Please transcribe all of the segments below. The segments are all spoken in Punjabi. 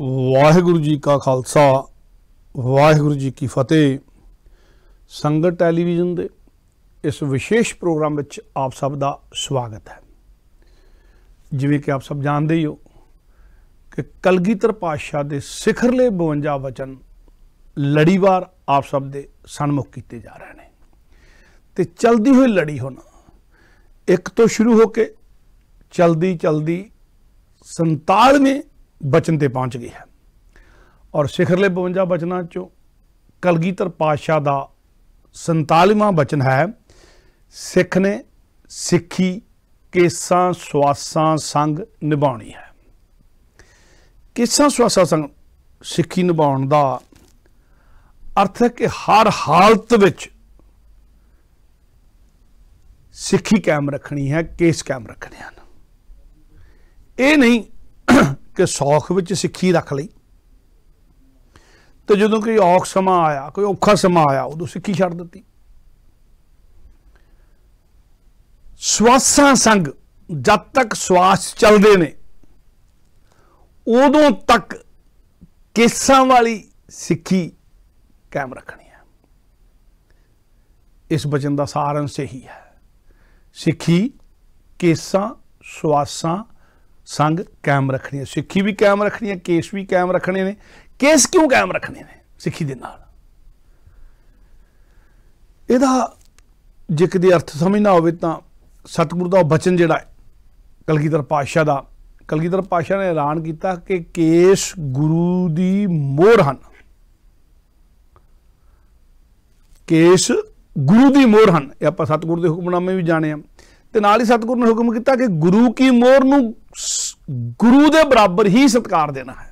ਵਾਹਿਗੁਰੂ ਜੀ ਕਾ ਖਾਲਸਾ ਵਾਹਿਗੁਰੂ ਜੀ ਕੀ ਫਤਿਹ ਸੰਗਤ ਟੈਲੀਵਿਜ਼ਨ ਦੇ ਇਸ ਵਿਸ਼ੇਸ਼ ਪ੍ਰੋਗਰਾਮ ਵਿੱਚ ਆਪ ਸਭ ਦਾ ਸਵਾਗਤ ਹੈ ਜਿਵੇਂ ਕਿ ਆਪ ਸਭ ਜਾਣਦੇ ਹੋ ਕਿ ਕਲਗੀਧਰ ਪਾਤਸ਼ਾਹ ਦੇ ਸਿਖਰਲੇ 52 ਵਚਨ ਲੜੀਵਾਰ ਆਪ ਸਭ ਦੇ ਸਨਮੁਖ ਕੀਤੇ ਜਾ ਰਹੇ ਨੇ ਤੇ ਚਲਦੀ ਹੋਈ ਲੜੀ ਹੁਣ ਇੱਕ ਤੋਂ ਸ਼ੁਰੂ ਹੋ ਕੇ ਚਲਦੀ ਚਲਦੀ 47ਵੇਂ ਬਚਨ ਤੇ ਪਹੁੰਚ ਗਈ ਹੈ ਔਰ ਸਿਖਰਲੇ 52 ਬਚਨਾਂ ਚੋਂ ਕਲਗੀਧਰ ਪਾਤਸ਼ਾਹ ਦਾ 47ਵਾਂ ਬਚਨ ਹੈ ਸਿੱਖ ਨੇ ਸਿੱਖੀ ਕੇਸਾਂ ਸਵਾਸਾਂ ਸੰਗ ਨਿਭਾਉਣੀ ਹੈ ਕੇਸਾਂ ਸਵਾਸਾਂ ਸੰਗ ਸਿੱਖੀ ਨਿਭਾਉਣ ਦਾ ਅਰਥ ਹੈ ਕਿ ਹਰ ਹਾਲਤ ਵਿੱਚ ਸਿੱਖੀ ਕਾਇਮ ਰੱਖਣੀ ਹੈ ਕੇਸ ਕਾਇਮ ਰੱਖਣੇ ਹਨ ਇਹ ਨਹੀਂ ਕਿ ਸੌਖ ਵਿੱਚ ਸਿੱਖੀ ਰੱਖ ਲਈ ਤੇ ਜਦੋਂ ਕੋਈ ਔਖ ਸਮਾਂ ਆਇਆ ਕੋਈ ਔਖਾ ਸਮਾਂ ਆਇਆ ਉਦੋਂ ਸਿੱਖੀ ਛੱਡ ਦਿੱਤੀ ਸਵਾਸਾਂ ਸੰਗ ਜਦ ਤੱਕ ਸਵਾਸ ਚੱਲਦੇ ਨੇ ਉਦੋਂ ਤੱਕ ਕੇਸਾਂ ਵਾਲੀ ਸਿੱਖੀ ਕਾਇਮ ਰੱਖਣੀ ਹੈ ਇਸ ਬਚਨ ਦਾ ਸਾਰ ਅੰਸ਼ ਇਹੀ ਹੈ ਸਿੱਖੀ ਕੇਸਾਂ ਸਵਾਸਾਂ ਸੰਗ ਕਾਇਮ ਰੱਖਣੀ ਹੈ ਸਿੱਖੀ ਵੀ ਕਾਇਮ ਰੱਖਣੀ ਹੈ ਕੇਸ ਵੀ ਕਾਇਮ ਰੱਖਣੇ ਨੇ ਕੇਸ ਕਿਉਂ ਕਾਇਮ ਰੱਖਣੇ ਨੇ ਸਿੱਖੀ ਦੇ ਨਾਲ ਇਹਦਾ ਜੇ ਕਦੇ ਅਰਥ ਸਮਝਣਾ ਹੋਵੇ ਤਾਂ ਸਤਿਗੁਰੂ ਦਾ ਬਚਨ ਜਿਹੜਾ ਹੈ ਕਲਗੀਧਰ ਪਾਸ਼ਾ ਦਾ ਕਲਗੀਧਰ ਪਾਸ਼ਾ ਨੇ ਐਲਾਨ ਕੀਤਾ ਕਿ ਕੇਸ ਗੁਰੂ ਦੀ ਮੋਹਰ ਹਨ ਕੇਸ ਗੁਰੂ ਦੀ ਮੋਹਰ ਹਨ ਇਹ ਆਪਾਂ ਸਤਿਗੁਰੂ ਦੇ ਹੁਕਮਨਾਮੇ ਵੀ ਜਾਣੇ ਆ ਤੇ ਨਾਲ ਹੀ ਸਤਿਗੁਰੂ ਨੇ ਹੁਕਮ ਕੀਤਾ ਕਿ ਗੁਰੂ ਕੀ ਮੋਹਰ ਨੂੰ ਗੁਰੂ ਦੇ ਬਰਾਬਰ ਹੀ ਸਤਕਾਰ ਦੇਣਾ ਹੈ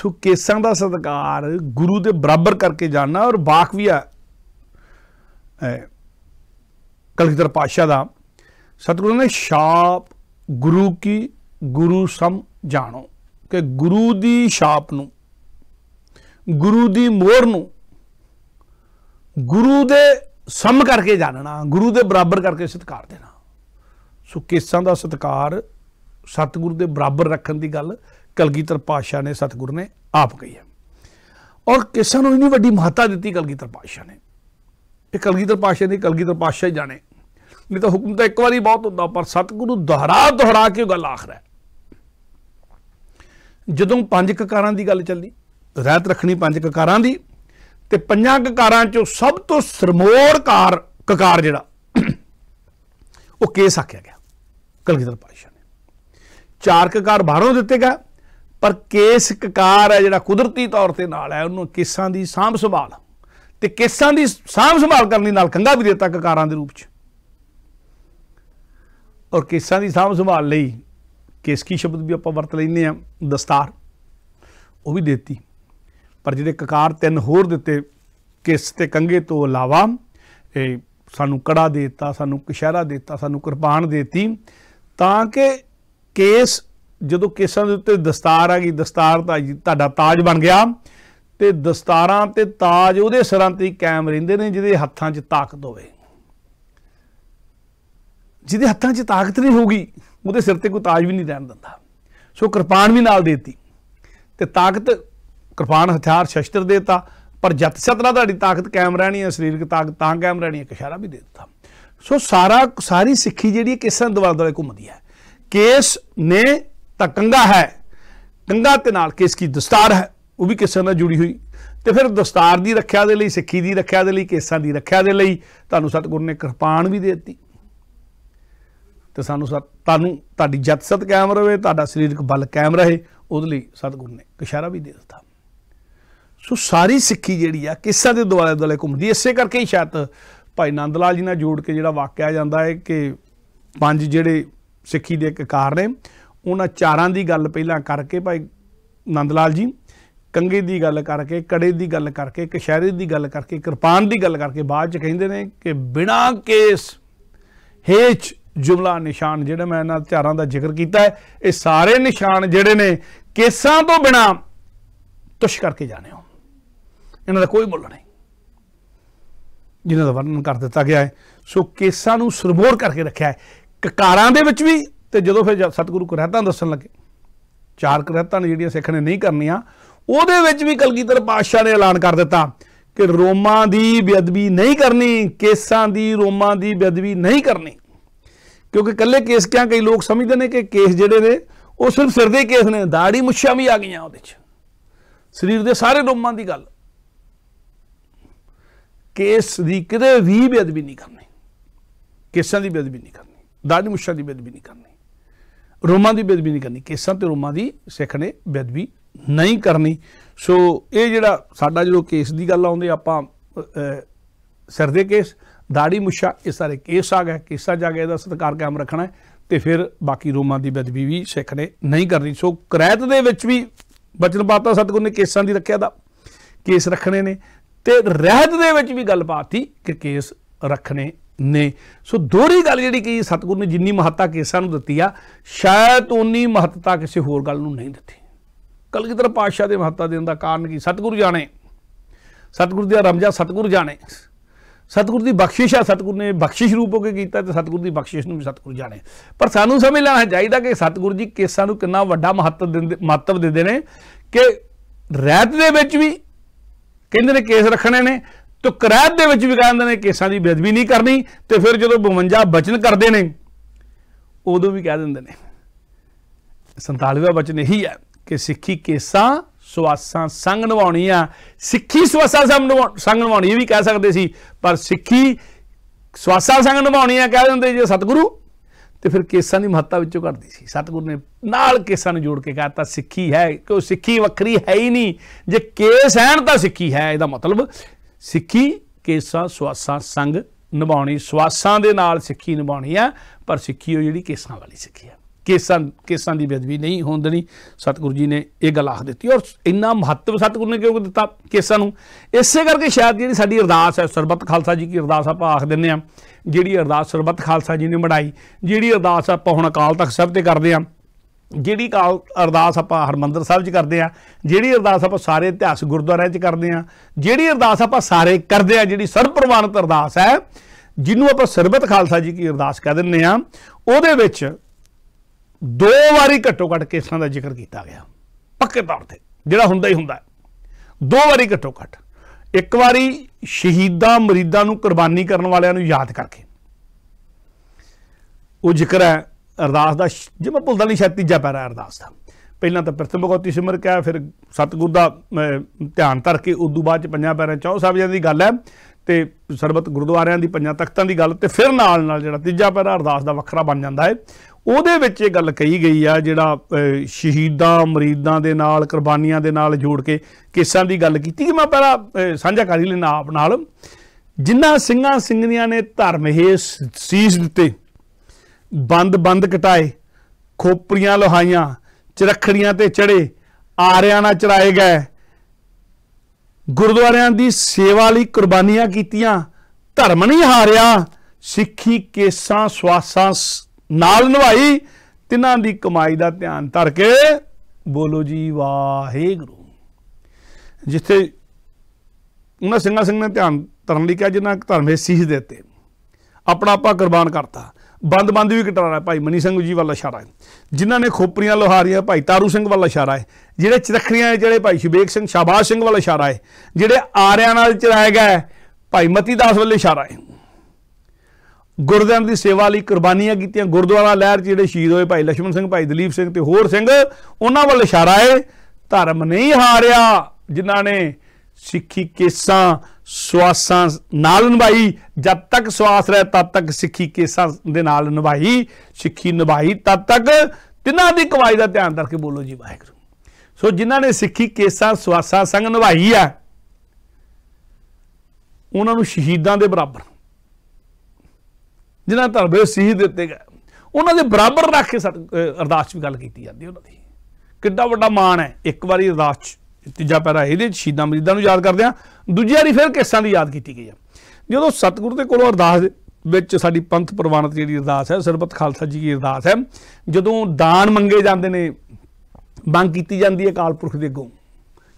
ਸੋ ਕੇਸਾਂ ਦਾ ਸਤਕਾਰ ਗੁਰੂ ਦੇ ਬਰਾਬਰ ਕਰਕੇ ਜਾਣਾ ਔਰ ਹੈ ਕਲਗੀਧਰ ਪਾਸ਼ਾ ਦਾ ਸਤਿਗੁਰੂ ਨੇ ਸ਼ਾਪ ਗੁਰੂ ਕੀ ਗੁਰੂ ਸਮ ਜਾਣੋ ਕਿ ਗੁਰੂ ਦੀ ਸ਼ਾਪ ਨੂੰ ਗੁਰੂ ਦੀ ਮੋਹਰ ਨੂੰ ਗੁਰੂ ਦੇ ਸਮ ਕਰਕੇ ਜਾਣਨਾ ਗੁਰੂ ਦੇ ਬਰਾਬਰ ਕਰਕੇ ਸਤਿਕਾਰ ਦੇਣਾ ਸੋ ਕੇਸਾਂ ਦਾ ਸਤਿਕਾਰ ਸਤਿਗੁਰੂ ਦੇ ਬਰਾਬਰ ਰੱਖਣ ਦੀ ਗੱਲ ਕਲਗੀਧਰ ਪਾਸ਼ਾ ਨੇ ਸਤਿਗੁਰ ਨੇ ਆਪ ਕਹੀ ਹੈ ਔਰ ਕੇਸਾਂ ਨੂੰ ਇਨੀ ਵੱਡੀ ਮਹੱਤਤਾ ਦਿੱਤੀ ਕਲਗੀਧਰ ਪਾਸ਼ਾ ਨੇ ਇਹ ਕਲਗੀਧਰ ਪਾਸ਼ਾ ਨੇ ਕਲਗੀਧਰ ਪਾਸ਼ਾ ਹੀ ਜਾਣੇ ਨਹੀਂ ਤਾਂ ਹੁਕਮ ਤਾਂ ਇੱਕ ਵਾਰੀ ਬਹੁਤ ਹੁੰਦਾ ਪਰ ਸਤਿਗੁਰੂ ਦੁਹਰਾ ਦੁਹਰਾ ਕੇ ਗੱਲ ਆਖਰ ਹੈ ਜਦੋਂ ਪੰਜ ਕਕਾਰਾਂ ਦੀ ਗੱਲ ਚੱਲੀ ਰਹਿਤ ਰੱਖਣੀ ਪੰਜ ਕਕਾਰਾਂ ਦੀ ਤੇ ਪੰਜਾਂ ਕਕਾਰਾਂ ਚੋਂ ਸਭ ਤੋਂ ਸਰਮੋਰ ਕਾਰ ਕਕਾਰ ਜਿਹੜਾ ਉਹ ਕੇਸ ਆਖਿਆ ਗਿਆ ਕਲਗੀਧਰ ਪਾਸ਼ਾ ਨੇ ਚਾਰ ਕਕਾਰ ਬਾਹਰੋਂ ਦਿੱਤੇ ਗਏ ਪਰ ਕੇਸ ਕਕਾਰ ਹੈ ਜਿਹੜਾ ਕੁਦਰਤੀ ਤੌਰ ਤੇ ਨਾਲ ਹੈ ਉਹਨੂੰ ਕੇਸਾਂ ਦੀ ਸਾਂਭ ਸੰਭਾਲ ਤੇ ਕੇਸਾਂ ਦੀ ਸਾਂਭ ਸੰਭਾਲ ਕਰਨ ਦੇ ਨਾਲ ਕੰਗਾ ਵੀ ਦਿੱਤਾ ਕਕਾਰਾਂ ਦੇ ਰੂਪ 'ਚ ਔਰ ਕੇਸਾਂ ਦੀ ਸਾਂਭ ਸੰਭਾਲ ਲਈ ਕੀ ਸ਼ਬਦ ਵੀ ਆਪਾਂ ਵਰਤ ਲੈਨੇ ਆ ਦਸਤਾਰ ਉਹ ਵੀ ਦਿੱਤੀ ਪਰ ਜਿਹੜੇ ਕਕਾਰ ਤਿੰਨ ਹੋਰ ਦਿੱਤੇ ਕਿਸ ਤੇ ਕੰਗੇ ਤੋਂ ਇਲਾਵਾ ਇਹ ਸਾਨੂੰ ਕੜਾ ਦਿੱਤਾ ਸਾਨੂੰ ਕਿਸ਼ਾਰਾ ਦਿੱਤਾ ਸਾਨੂੰ ਕਿਰਪਾਨ ਦਿੱਤੀ ਤਾਂ ਕਿ ਕੇਸ ਜਦੋਂ ਕੇਸਾਂ ਦੇ ਉੱਤੇ ਦਸਤਾਰ ਆ ਗਈ ਦਸਤਾਰ ਤਾਂ ਤੁਹਾਡਾ ਤਾਜ ਬਣ ਗਿਆ ਤੇ ਦਸਤਾਰਾਂ ਤੇ ਤਾਜ ਉਹਦੇ ਸਿਰਾਂ ਤੇ ਕਾਇਮ ਰਹਿੰਦੇ ਨੇ ਜਿਹਦੇ ਹੱਥਾਂ 'ਚ ਤਾਕਤ ਹੋਵੇ ਜਿਹਦੇ ਹੱਥਾਂ 'ਚ ਤਾਕਤ ਨਹੀਂ ਹੋਊਗੀ ਉਹਦੇ ਸਿਰ ਤੇ ਕੋਈ ਤਾਜ ਵੀ ਨਹੀਂ ਰਹਿਣ ਦਿੰਦਾ ਸੋ ਕਿਰਪਾਨ ਵੀ ਨਾਲ ਦੇਤੀ ਤੇ ਤਾਕਤ ਕਿਰਪਾਨ ਹਥਿਆਰ ਸ਼ਸਤਰ ਦੇਤਾ ਪਰ ਜਤ ਸਤਨਾ ਤੁਹਾਡੀ ਤਾਕਤ ਕਾਇਮ ਰਹਿਣੀ ਹੈ ਸਰੀਰਕ ਤਾਕਤ ਤਾਂ ਕਾਇਮ ਰਹਿਣੀ ਹੈ ਇਸ਼ਾਰਾ ਵੀ ਦੇ ਦਿੱਤਾ ਸੋ ਸਾਰਾ ਸਾਰੀ ਸਿੱਖੀ ਜਿਹੜੀ ਕੇਸਾਂ ਦਵਾਰ ਦੇ ਘੁੰਮਦੀ ਹੈ ਕੇਸ ਨੇ ਤਾਂ ਕੰਗਾ ਹੈ ਕੰਗਾ ਤੇ ਨਾਲ ਕੇਸ ਕੀ ਦਸਤਾਰ ਹੈ ਉਹ ਵੀ ਕੇਸਾਂ ਨਾਲ ਜੁੜੀ ਹੋਈ ਤੇ ਫਿਰ ਦਸਤਾਰ ਦੀ ਰੱਖਿਆ ਦੇ ਲਈ ਸਿੱਖੀ ਦੀ ਰੱਖਿਆ ਦੇ ਲਈ ਕੇਸਾਂ ਦੀ ਰੱਖਿਆ ਦੇ ਲਈ ਤੁਹਾਨੂੰ ਸਤਿਗੁਰ ਨੇ ਕਿਰਪਾਨ ਵੀ ਦੇ ਦਿੱਤੀ ਤੇ ਸਾਨੂੰ ਤੁਹਾਨੂੰ ਤੁਹਾਡੀ ਜਤ ਸਤ ਕਾਇਮ ਰਵੇ ਤੁਹਾਡਾ ਸਰੀਰਕ ਬਲ ਕਾਇਮ ਰਹੇ ਉਹਦੇ ਲਈ ਸਤਿਗੁਰ ਨੇ ਇਸ਼ਾਰਾ ਵੀ ਦੇ ਦਿੱਤਾ ਸੋ ਸਾਰੀ ਸਿੱਖੀ ਜਿਹੜੀ ਆ ਕਿਸਾਂ ਦੇ ਦੁਆਲੇ ਦੁਆਲੇ ਘੁੰਮਦੀ ਇਸੇ ਕਰਕੇ ਹੀ ਸ਼ਾਇਦ ਭਾਈ ਨੰਦ ਲਾਲ ਜੀ ਨਾਲ ਜੋੜ ਕੇ ਜਿਹੜਾ ਵਾਕਿਆ ਜਾਂਦਾ ਹੈ ਕਿ ਪੰਜ ਜਿਹੜੇ ਸਿੱਖੀ ਦੇ ਕਕਾਰ ਨੇ ਉਹਨਾਂ ਚਾਰਾਂ ਦੀ ਗੱਲ ਪਹਿਲਾਂ ਕਰਕੇ ਭਾਈ ਨੰਦ ਲਾਲ ਜੀ ਕੰਗੇ ਦੀ ਗੱਲ ਕਰਕੇ ਕੜੇ ਦੀ ਗੱਲ ਕਰਕੇ ਕਸ਼ਹਿਰੇ ਦੀ ਗੱਲ ਕਰਕੇ ਕਿਰਪਾਨ ਦੀ ਗੱਲ ਕਰਕੇ ਬਾਅਦ ਚ ਕਹਿੰਦੇ ਨੇ ਕਿ ਬਿਨਾ ਕੇਸ ਹੇਚ ਜੁਮਲਾ ਨਿਸ਼ਾਨ ਜਿਹੜਾ ਮੈਂ ਇਹਨਾਂ ਚਾਰਾਂ ਦਾ ਜ਼ਿਕਰ ਕੀਤਾ ਹੈ ਇਹ ਸਾਰੇ ਨਿਸ਼ਾਨ ਜਿਹੜੇ ਨੇ ਕੇਸਾਂ ਤੋਂ ਬਿਨਾ ਤੁਸ਼ ਕਰਕੇ ਜਾਣੇ ਹੋ ਇਹਨਾਂ ਦਾ ਕੋਈ ਮੁੱਲ ਨਹੀਂ ਜਿਨ੍ਹਾਂ ਦਾ ਵਰਣਨ ਕਰ ਦਿੱਤਾ ਗਿਆ ਹੈ ਸੋ ਕੇਸਾਂ ਨੂੰ ਸਰਬੋਰ ਕਰਕੇ ਰੱਖਿਆ ਹੈ ਕਕਾਰਾਂ ਦੇ ਵਿੱਚ ਵੀ ਤੇ ਜਦੋਂ ਫਿਰ ਸਤਿਗੁਰੂ ਕੁਰਹਿਤਾਂ ਦੱਸਣ ਲੱਗੇ ਚਾਰ ਕੁਰਹਿਤਾਂ ਨੇ ਜਿਹੜੀਆਂ ਸਿੱਖ ਨੇ ਨਹੀਂ ਕਰਨੀਆਂ ਉਹਦੇ ਵਿੱਚ ਵੀ ਕਲਗੀਧਰ ਪਾਤਸ਼ਾਹ ਨੇ ਐਲਾਨ ਕਰ ਦਿੱਤਾ ਕਿ ਰੋਮਾਂ ਦੀ ਬੇਅਦਬੀ ਨਹੀਂ ਕਰਨੀ ਕੇਸਾਂ ਦੀ ਰੋਮਾਂ ਦੀ ਬੇਅਦਬੀ ਨਹੀਂ ਕਰਨੀ ਕਿਉਂਕਿ ਕੱਲੇ ਕੇਸ ਕਿਆ ਕਈ ਲੋਕ ਸਮਝਦੇ ਨੇ ਕਿ ਕੇਸ ਜਿਹੜੇ ਨੇ ਉਹ ਸਿਰਫ ਸਿਰ ਦੇ ਕੇਸ ਨੇ ਦਾੜੀ ਮੁੱਛਾਂ ਵੀ ਆ ਗਈਆਂ ਉਹਦੇ 'ਚ ਸਰੀਰ ਦੇ ਸਾਰੇ ਰੋਮਾਂ ਦੀ ਗੱਲ ਕੇਸ ਦੀ ਕਿਤੇ ਵੀ ਬੇਅਦਬੀ ਨਹੀਂ ਕਰਨੀ ਕੇਸਾਂ ਦੀ ਬੇਅਦਬੀ ਨਹੀਂ ਕਰਨੀ ਦਾੜੀ ਮੁਸ਼ਾ ਦੀ ਬੇਅਦਬੀ ਨਹੀਂ ਕਰਨੀ ਰੋਮਾਂ ਦੀ ਬੇਅਦਬੀ ਨਹੀਂ ਕਰਨੀ ਕੇਸਾਂ ਤੇ ਰੋਮਾਂ ਦੀ ਸਿੱਖ ਨੇ ਬੇਅਦਬੀ ਨਹੀਂ ਕਰਨੀ ਸੋ ਇਹ ਜਿਹੜਾ ਸਾਡਾ ਜਦੋਂ ਕੇਸ ਦੀ ਗੱਲ ਆਉਂਦੇ ਆਪਾਂ ਸਿਰ ਦੇ ਕੇਸ ਦਾੜੀ ਮੁਸ਼ਾ ਇਹ ਸਾਰੇ ਕੇਸ ਆ ਗਏ ਕੇਸਾਂ ਜਾ ਗਏ ਦਾ ਸਤਕਾਰ ਕਾਇਮ ਰੱਖਣਾ ਤੇ ਫਿਰ ਬਾਕੀ ਰੋਮਾਂ ਦੀ ਬੇਅਦਬੀ ਵੀ ਸਿੱਖ ਨੇ ਨਹੀਂ ਕਰਨੀ ਸੋ ਕਰੈਤ ਦੇ ਵਿੱਚ ਵੀ ਬਚਨ ਪਾਤਾ ਸਤਗੁਰ ਨੇ ਕੇਸਾਂ ਦੀ ਰੱਖਿਆ ਦਾ ਕੇਸ ਰੱਖਣੇ ਨੇ ਤੇ ਰਹਿਤ ਦੇ ਵਿੱਚ ਵੀ ਗੱਲ ਪਾਤੀ ਕਿ ਕੇਸ ਰੱਖਣੇ ਨੇ ਸੋ ਦੋਹਰੀ ਗੱਲ ਜਿਹੜੀ ਕਿ ਸਤਗੁਰ ਨੇ ਜਿੰਨੀ ਮਹੱਤਤਾ ਕੇਸਾਂ ਨੂੰ ਦਿੱਤੀ ਆ ਸ਼ਾਇਦ ਉਨੀ ਮਹੱਤਤਾ ਕਿਸੇ ਹੋਰ ਗੱਲ ਨੂੰ ਨਹੀਂ ਦਿੱਤੀ ਕਲਗੀਧਰ ਪਾਤਸ਼ਾਹ ਦੇ ਮਹੱਤਤਾ ਦੇਣ ਦਾ ਕਾਰਨ ਕੀ ਸਤਗੁਰ ਜਾਣੇ ਸਤਗੁਰ ਦੀ ਰਮਜਾ ਸਤਗੁਰ ਜਾਣੇ ਸਤਗੁਰ ਦੀ ਬਖਸ਼ਿਸ਼ ਆ ਸਤਗੁਰ ਨੇ ਬਖਸ਼ਿਸ਼ ਰੂਪ ਹੋ ਕੇ ਕੀਤਾ ਤੇ ਸਤਗੁਰ ਦੀ ਬਖਸ਼ਿਸ਼ ਨੂੰ ਵੀ ਸਤਗੁਰ ਜਾਣੇ ਪਰ ਸਾਨੂੰ ਸਮਝ ਲੈਣਾ ਚਾਹੀਦਾ ਕਿ ਸਤਗੁਰ ਜੀ ਕੇਸਾਂ ਨੂੰ ਕਿੰਨਾ ਵੱਡਾ ਮਹੱਤਵ ਦਿੰਦੇ ਮਹੱਤਵ ਦਿੰਦੇ ਨੇ ਕਿ ਰਹਿਤ ਦੇ ਵਿੱਚ ਵੀ ਕਹਿੰਦੇ ਨੇ ਕੇਸ ਰੱਖਣੇ ਨੇ ਤੋ ਕਰਾਰ ਦੇ ਵਿੱਚ ਵੀ ਕਹਿੰਦੇ ਨੇ ਕੇਸਾਂ ਦੀ ਬੇਦਬੀ ਨਹੀਂ ਕਰਨੀ ਤੇ ਫਿਰ ਜਦੋਂ 52 ਬਚਨ ਕਰਦੇ ਨੇ ਉਦੋਂ ਵੀ ਕਹਿ ਦਿੰਦੇ ਨੇ 47ਵਾਂ ਬਚਨ ਇਹੀ ਹੈ ਕਿ ਸਿੱਖੀ ਕੇਸਾਂ ਸਵਾਸਾਂ ਸੰਗ ਨਿਭਾਉਣੀ ਆ ਸਿੱਖੀ ਸਵਾਸਾਂ ਸੰਗ ਨਵਾਉਣੀ ਇਹ ਵੀ ਕਹਿ ਸਕਦੇ ਸੀ ਪਰ ਸਿੱਖੀ ਸਵਾਸਾਂ ਸੰਗ ਨਿਭਾਉਣੀ ਆ ਕਹਿ ਦਿੰਦੇ ਜੇ ਸਤਿਗੁਰੂ ਤੇ ਫਿਰ ਕੇਸਾਂ ਦੀ ਮਹੱਤਤਾ ਵਿੱਚੋਂ ਘਟਦੀ ਸੀ ਸਤਿਗੁਰ ਨੇ ਨਾਲ ਕੇਸਾਂ ਨੂੰ ਜੋੜ ਕੇ ਕਹਤਾ ਸਿੱਖੀ ਹੈ ਕਿ ਸਿੱਖੀ ਵੱਖਰੀ ਹੈ ਹੀ ਨਹੀਂ ਜੇ ਕੇਸ ਹੈਣ ਤਾਂ ਸਿੱਖੀ ਹੈ ਇਹਦਾ ਮਤਲਬ ਸਿੱਖੀ ਕੇਸਾਂ ਸਵਾਸਾਂ ਸੰਗ ਨਿਭਾਉਣੀ ਸਵਾਸਾਂ ਦੇ ਨਾਲ ਸਿੱਖੀ ਨਿਭਾਉਣੀ ਆ ਪਰ ਸਿੱਖੀ ਉਹ ਜਿਹੜੀ ਕੇਸਾਂ ਵਾਲੀ ਸਿੱਖੀ ਆ ਕੇਸਾਂ ਕੇਸਾਂ ਦੀ ਬੇਦਵੀ ਨਹੀਂ ਹੋਣ ਦੇਣੀ ਸਤਿਗੁਰੂ ਜੀ ਨੇ ਇਹ ਗੱਲ ਆਖ ਦਿੱਤੀ ਔਰ ਇੰਨਾ ਮਹੱਤਵ ਸਤਿਗੁਰੂ ਨੇ ਕਿਉਂ ਦਿੱਤਾ ਕੇਸਾਂ ਨੂੰ ਇਸੇ ਕਰਕੇ ਸ਼ਾਇਦ ਜਿਹੜੀ ਸਾਡੀ ਅਰਦਾਸ ਹੈ ਸਰਬੱਤ ਖਾਲਸਾ ਜੀ ਕੀ ਅਰਦਾਸ ਆਪਾਂ ਆਖ ਦਿੰਨੇ ਆ ਜਿਹੜੀ ਅਰਦਾਸ ਸਰਬੱਤ ਖਾਲਸਾ ਜੀ ਨੇ ਮੜਾਈ ਜਿਹੜੀ ਅਰਦਾਸ ਆਪਾਂ ਹੁਣ ਅਕਾਲ ਤਖਤ ਸਾਹਿਬ ਤੇ ਕਰਦੇ ਆਂ ਜਿਹੜੀ ਕਾਲ ਅਰਦਾਸ ਆਪਾਂ ਹਰਮੰਦਰ ਸਾਹਿਬ 'ਚ ਕਰਦੇ ਆ ਜਿਹੜੀ ਅਰਦਾਸ ਆਪਾਂ ਸਾਰੇ ਇਤਿਹਾਸ ਗੁਰਦੁਆਰਿਆਂ 'ਚ ਕਰਦੇ ਆ ਜਿਹੜੀ ਅਰਦਾਸ ਆਪਾਂ ਸਾਰੇ ਕਰਦੇ ਆ ਜਿਹੜੀ ਸਰਬ ਪ੍ਰਵਾਨਿਤ ਅਰਦਾਸ ਹੈ ਜਿਹਨੂੰ ਆਪਾਂ ਸਰਬਤ ਖਾਲਸਾ ਜੀ ਕੀ ਅਰਦਾਸ ਕਹਿ ਦਿੰਨੇ ਆ ਉਹਦੇ ਵਿੱਚ ਦੋ ਵਾਰੀ ਘੱਟੋ ਘੱਟ ਕੇਸਾਂ ਦਾ ਜ਼ਿਕਰ ਕੀਤਾ ਗਿਆ ਪੱਕੇ ਤੌਰ ਤੇ ਜਿਹੜਾ ਹੁੰਦਾ ਹੀ ਹੁੰਦਾ ਦੋ ਵਾਰੀ ਘੱਟੋ ਘੱਟ ਇੱਕ ਵਾਰੀ ਸ਼ਹੀਦਾਂ ਮਰੀਦਾਂ ਨੂੰ ਕੁਰਬਾਨੀ ਕਰਨ ਵਾਲਿਆਂ ਨੂੰ ਯਾਦ ਕਰਕੇ ਉਹ ਜ਼ਿਕਰ ਹੈ ਅਰਦਾਸ ਦਾ ਜੇ ਮੈਂ ਭੁੱਲਦਾ ਨਹੀਂ ਸ਼ਾਇਦ ਤੀਜਾ ਪੈਰਾ ਅਰਦਾਸ ਦਾ ਪਹਿਲਾਂ ਤਾਂ ਪ੍ਰਥਮ ਭਗਵਤੀ ਸਿਮਰ ਕਿਹਾ ਫਿਰ ਸਤਗੁਰ ਦਾ ਧਿਆਨ ਧਰ ਕੇ ਉਦੋਂ ਬਾਅਦ ਚ ਪੰਜਾਂ ਪੈਰਾਂ ਚੌ ਸਾਹਿਬਜ਼ਾਂ ਦੀ ਗੱਲ ਹੈ ਤੇ ਸਰਬਤ ਗੁਰਦੁਆਰਿਆਂ ਦੀ ਪੰਜਾਂ ਤਖਤਾਂ ਦੀ ਗੱਲ ਤੇ ਫਿਰ ਨਾਲ ਨਾਲ ਜਿਹੜਾ ਤੀਜਾ ਪੈਰਾ ਅਰਦਾਸ ਦਾ ਵੱਖਰਾ ਬਣ ਜਾਂਦਾ ਹੈ ਉਹਦੇ ਵਿੱਚ ਇਹ ਗੱਲ ਕਹੀ ਗਈ ਆ ਜਿਹੜਾ ਸ਼ਹੀਦਾਂ ਮਰੀਦਾਂ ਦੇ ਨਾਲ ਕੁਰਬਾਨੀਆਂ ਦੇ ਨਾਲ ਜੋੜ ਕੇ ਕਿਸਾਂ ਦੀ ਗੱਲ ਕੀਤੀ ਕਿ ਮੈਂ ਪਹਿਲਾਂ ਸਾਂਝਾ ਕਰ ਹੀ ਲੈਣਾ ਆਪ ਨਾਲ ਜਿਨ੍ਹਾਂ ਸਿੰਘਾਂ ਸਿੰਘਣੀਆਂ ਨੇ ਧਰਮ ਇਹ ਸੀਸ ਦਿੱਤੇ ਬੰਦ ਬੰਦ ਕਟਾਏ ਖੋਪਰੀਆਂ ਲੋਹਾਈਆਂ ਚਰਖੜੀਆਂ ਤੇ ਚੜੇ ਆਰਿਆਂ ਨਾਲ ਚੜਾਏ ਗਏ ਗੁਰਦੁਆਰਿਆਂ ਦੀ ਸੇਵਾ ਲਈ ਕੁਰਬਾਨੀਆਂ ਕੀਤੀਆਂ ਧਰਮ ਨਹੀਂ ਹਾਰਿਆ ਸਿੱਖੀ ਕੇਸਾਂ ਸਵਾਸਾਂ ਨਾਲ ਨਿਭਾਈ ਤਿਨਾਂ ਦੀ ਕਮਾਈ ਦਾ ਧਿਆਨ ਧਰ ਕੇ ਬੋਲੋ ਜੀ ਵਾਹਿਗੁਰੂ ਜਿੱਥੇ ਉਹਨਾਂ ਸਿੰਘਾਂ ਸਿੰਘ ਨੇ ਧਿਆਨ ਧਰਨ ਲਈ ਕਿਹਾ ਜਿਨ੍ਹਾਂ ਧਰਮ ਦੇ ਸੀਸ ਦਿੱਤੇ ਆਪਣਾ ਆਪਾ ਕੁਰਬਾਨ ਕਰਤਾ ਬੰਦ ਬੰਦ ਵੀ ਕਟਾਰਾ ਭਾਈ ਮਨੀ ਸਿੰਘ ਜੀ ਵੱਲ ਇਸ਼ਾਰਾ ਹੈ ਜਿਨ੍ਹਾਂ ਨੇ ਖੋਪਰੀਆਂ ਲੋਹਾਰੀਆਂ ਭਾਈ ਤਾਰੂ ਸਿੰਘ ਵੱਲ ਇਸ਼ਾਰਾ ਹੈ ਜਿਹੜੇ ਚਰਖੜੀਆਂ ਜਿਹੜੇ ਭਾਈ ਸ਼ਬੇਕ ਸਿੰਘ ਸ਼ਾਬਾਸ਼ ਸਿੰਘ ਵੱਲ ਇਸ਼ਾਰਾ ਹੈ ਜਿਹੜੇ ਆਰਿਆਂ ਨਾਲ ਚਰਾਇਆ ਗਿਆ ਭਾਈ ਮਤੀ ਦਾਸ ਵੱਲ ਇਸ਼ਾਰਾ ਹੈ ਗੁਰਦਿਆਂ ਦੀ ਸੇਵਾ ਲਈ ਕੁਰਬਾਨੀਆਂ ਕੀਤੀਆਂ ਗੁਰਦੁਆਰਾ ਲਹਿਰ ਜਿਹੜੇ ਸ਼ਹੀਦ ਹੋਏ ਭਾਈ ਲక్ష్మణ ਸਿੰਘ ਭਾਈ ਦਲੀਪ ਸਿੰਘ ਤੇ ਹੋਰ ਸਿੰਘ ਉਹਨਾਂ ਵੱਲ ਇਸ਼ਾਰਾ ਹੈ ਧਰਮ ਨਹੀਂ ਹਾਰਿਆ ਜਿਨ੍ਹਾਂ ਨੇ ਸਿੱਖੀ ਕੇਸਾਂ ਸਵਾਸਾਂ ਨਾਲ ਨਿਭਾਈ ਜਦ ਤੱਕ ਸਵਾਸ ਰਹਿ ਤਦ ਤੱਕ ਸਿੱਖੀ ਕੇਸਾਂ ਦੇ ਨਾਲ ਨਿਭਾਈ ਸਿੱਖੀ ਨਿਭਾਈ ਤਦ ਤੱਕ ਤਿੰਨਾਂ ਦੀ ਕਮਾਈ ਦਾ ਧਿਆਨ ਰੱਖ ਕੇ ਬੋਲੋ ਜੀ ਵਾਹਿਗੁਰੂ ਸੋ ਜਿਨ੍ਹਾਂ ਨੇ ਸਿੱਖੀ ਕੇਸਾਂ ਸਵਾਸਾਂ ਸੰਗ ਨਿਭਾਈ ਆ ਉਹਨਾਂ ਨੂੰ ਸ਼ਹੀਦਾਂ ਦੇ ਬਰਾਬਰ ਜਿਨ੍ਹਾਂ ਧਰਬੇ ਸਹੀ ਦਿੱਤੇ ਗਏ ਉਹਨਾਂ ਦੇ ਬਰਾਬਰ ਰੱਖ ਕੇ ਅਰਦਾਸ ਵੀ ਗੱਲ ਕੀਤੀ ਜਾਂਦੀ ਉਹਨਾਂ ਦੀ ਕਿੱਡਾ ਵੱਡਾ ਮਾਣ ਹੈ ਇੱਕ ਵਾਰੀ ਅਰਦਾਸ ਚ ਤੀਜਾ ਪੈਰਾ ਇਹਦੇ ਚ ਮਰੀਦਾਂ ਨੂੰ ਯਾਦ ਕਰਦੇ ਆ ਦੂਜੀ ਵਾਰੀ ਫਿਰ ਕਿਸਾਂ ਦੀ ਯਾਦ ਕੀਤੀ ਗਈ ਆ ਜਦੋਂ ਸਤਿਗੁਰੂ ਦੇ ਕੋਲੋਂ ਅਰਦਾਸ ਵਿੱਚ ਸਾਡੀ ਪੰਥ ਪ੍ਰਵਾਨਤ ਜਿਹੜੀ ਅਰਦਾਸ ਹੈ ਸਰਬਤ ਖਾਲਸਾ ਜੀ ਦੀ ਅਰਦਾਸ ਹੈ ਜਦੋਂ ਦਾਨ ਮੰਗੇ ਜਾਂਦੇ ਨੇ ਮੰਗ ਕੀਤੀ ਜਾਂਦੀ ਹੈ ਕਾਲਪੁਰਖ ਦੇ ਅੱਗੋਂ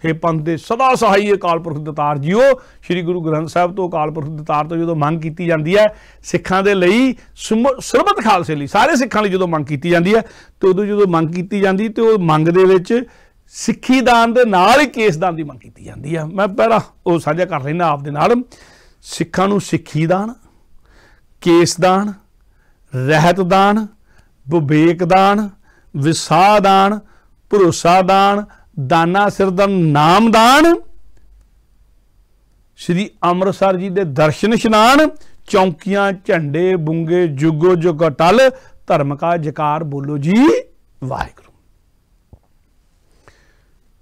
ਹੇ ਪੰਥ ਦੇ ਸਦਾ ਸਹਾਈ ਅਕਾਲ ਪੁਰਖ ਦਤਾਰ ਜੀਓ ਸ੍ਰੀ ਗੁਰੂ ਗ੍ਰੰਥ ਸਾਹਿਬ ਤੋਂ ਅਕਾਲ ਪੁਰਖ ਦਤਾਰ ਤੋਂ ਜਦੋਂ ਮੰਗ ਕੀਤੀ ਜਾਂਦੀ ਹੈ ਸਿੱਖਾਂ ਦੇ ਲਈ ਸਰਬਤ ਖਾਲਸੇ ਲਈ ਸਾਰੇ ਸਿੱਖਾਂ ਲਈ ਜਦੋਂ ਮੰਗ ਕੀਤੀ ਜਾਂਦੀ ਹੈ ਤੇ ਉਦੋਂ ਜਦੋਂ ਮੰਗ ਕੀਤੀ ਜਾਂਦੀ ਤੇ ਉਹ ਮੰਗ ਦੇ ਵਿੱਚ ਸਿੱਖੀ ਦਾਨ ਦੇ ਨਾਲ ਹੀ ਕੇਸ ਦਾਨ ਦੀ ਮੰਗ ਕੀਤੀ ਜਾਂਦੀ ਹੈ ਮੈਂ ਪਹਿਲਾਂ ਉਹ ਸਾਂਝਾ ਕਰ ਲੈਣਾ ਆਪ ਦੇ ਨਾਲ ਸਿੱਖਾਂ ਨੂੰ ਸਿੱਖੀ ਦਾਨ ਕੇਸ ਦਾਨ ਰਹਿਤ ਦਾਨ ਵਿਵੇਕ ਦਾਨ ਵਿਸਾ ਦਾਨ ਭਰੋਸਾ ਦਾਨ ਦਾਨਾ ਸਿਰਦਨ ਨਾਮਦਾਨ ਸ੍ਰੀ ਅੰਮ੍ਰਿਤਸਰ ਜੀ ਦੇ ਦਰਸ਼ਨ ਇਸ਼ਨਾਨ ਚੌਂਕੀਆਂ ਝੰਡੇ ਬੁੰਗੇ ਜੁਗੋ ਜੁਗ ਟਲ ਧਰਮ ਕਾ ਜਕਾਰ ਬੋਲੋ ਜੀ ਵਾਹਿਗੁਰੂ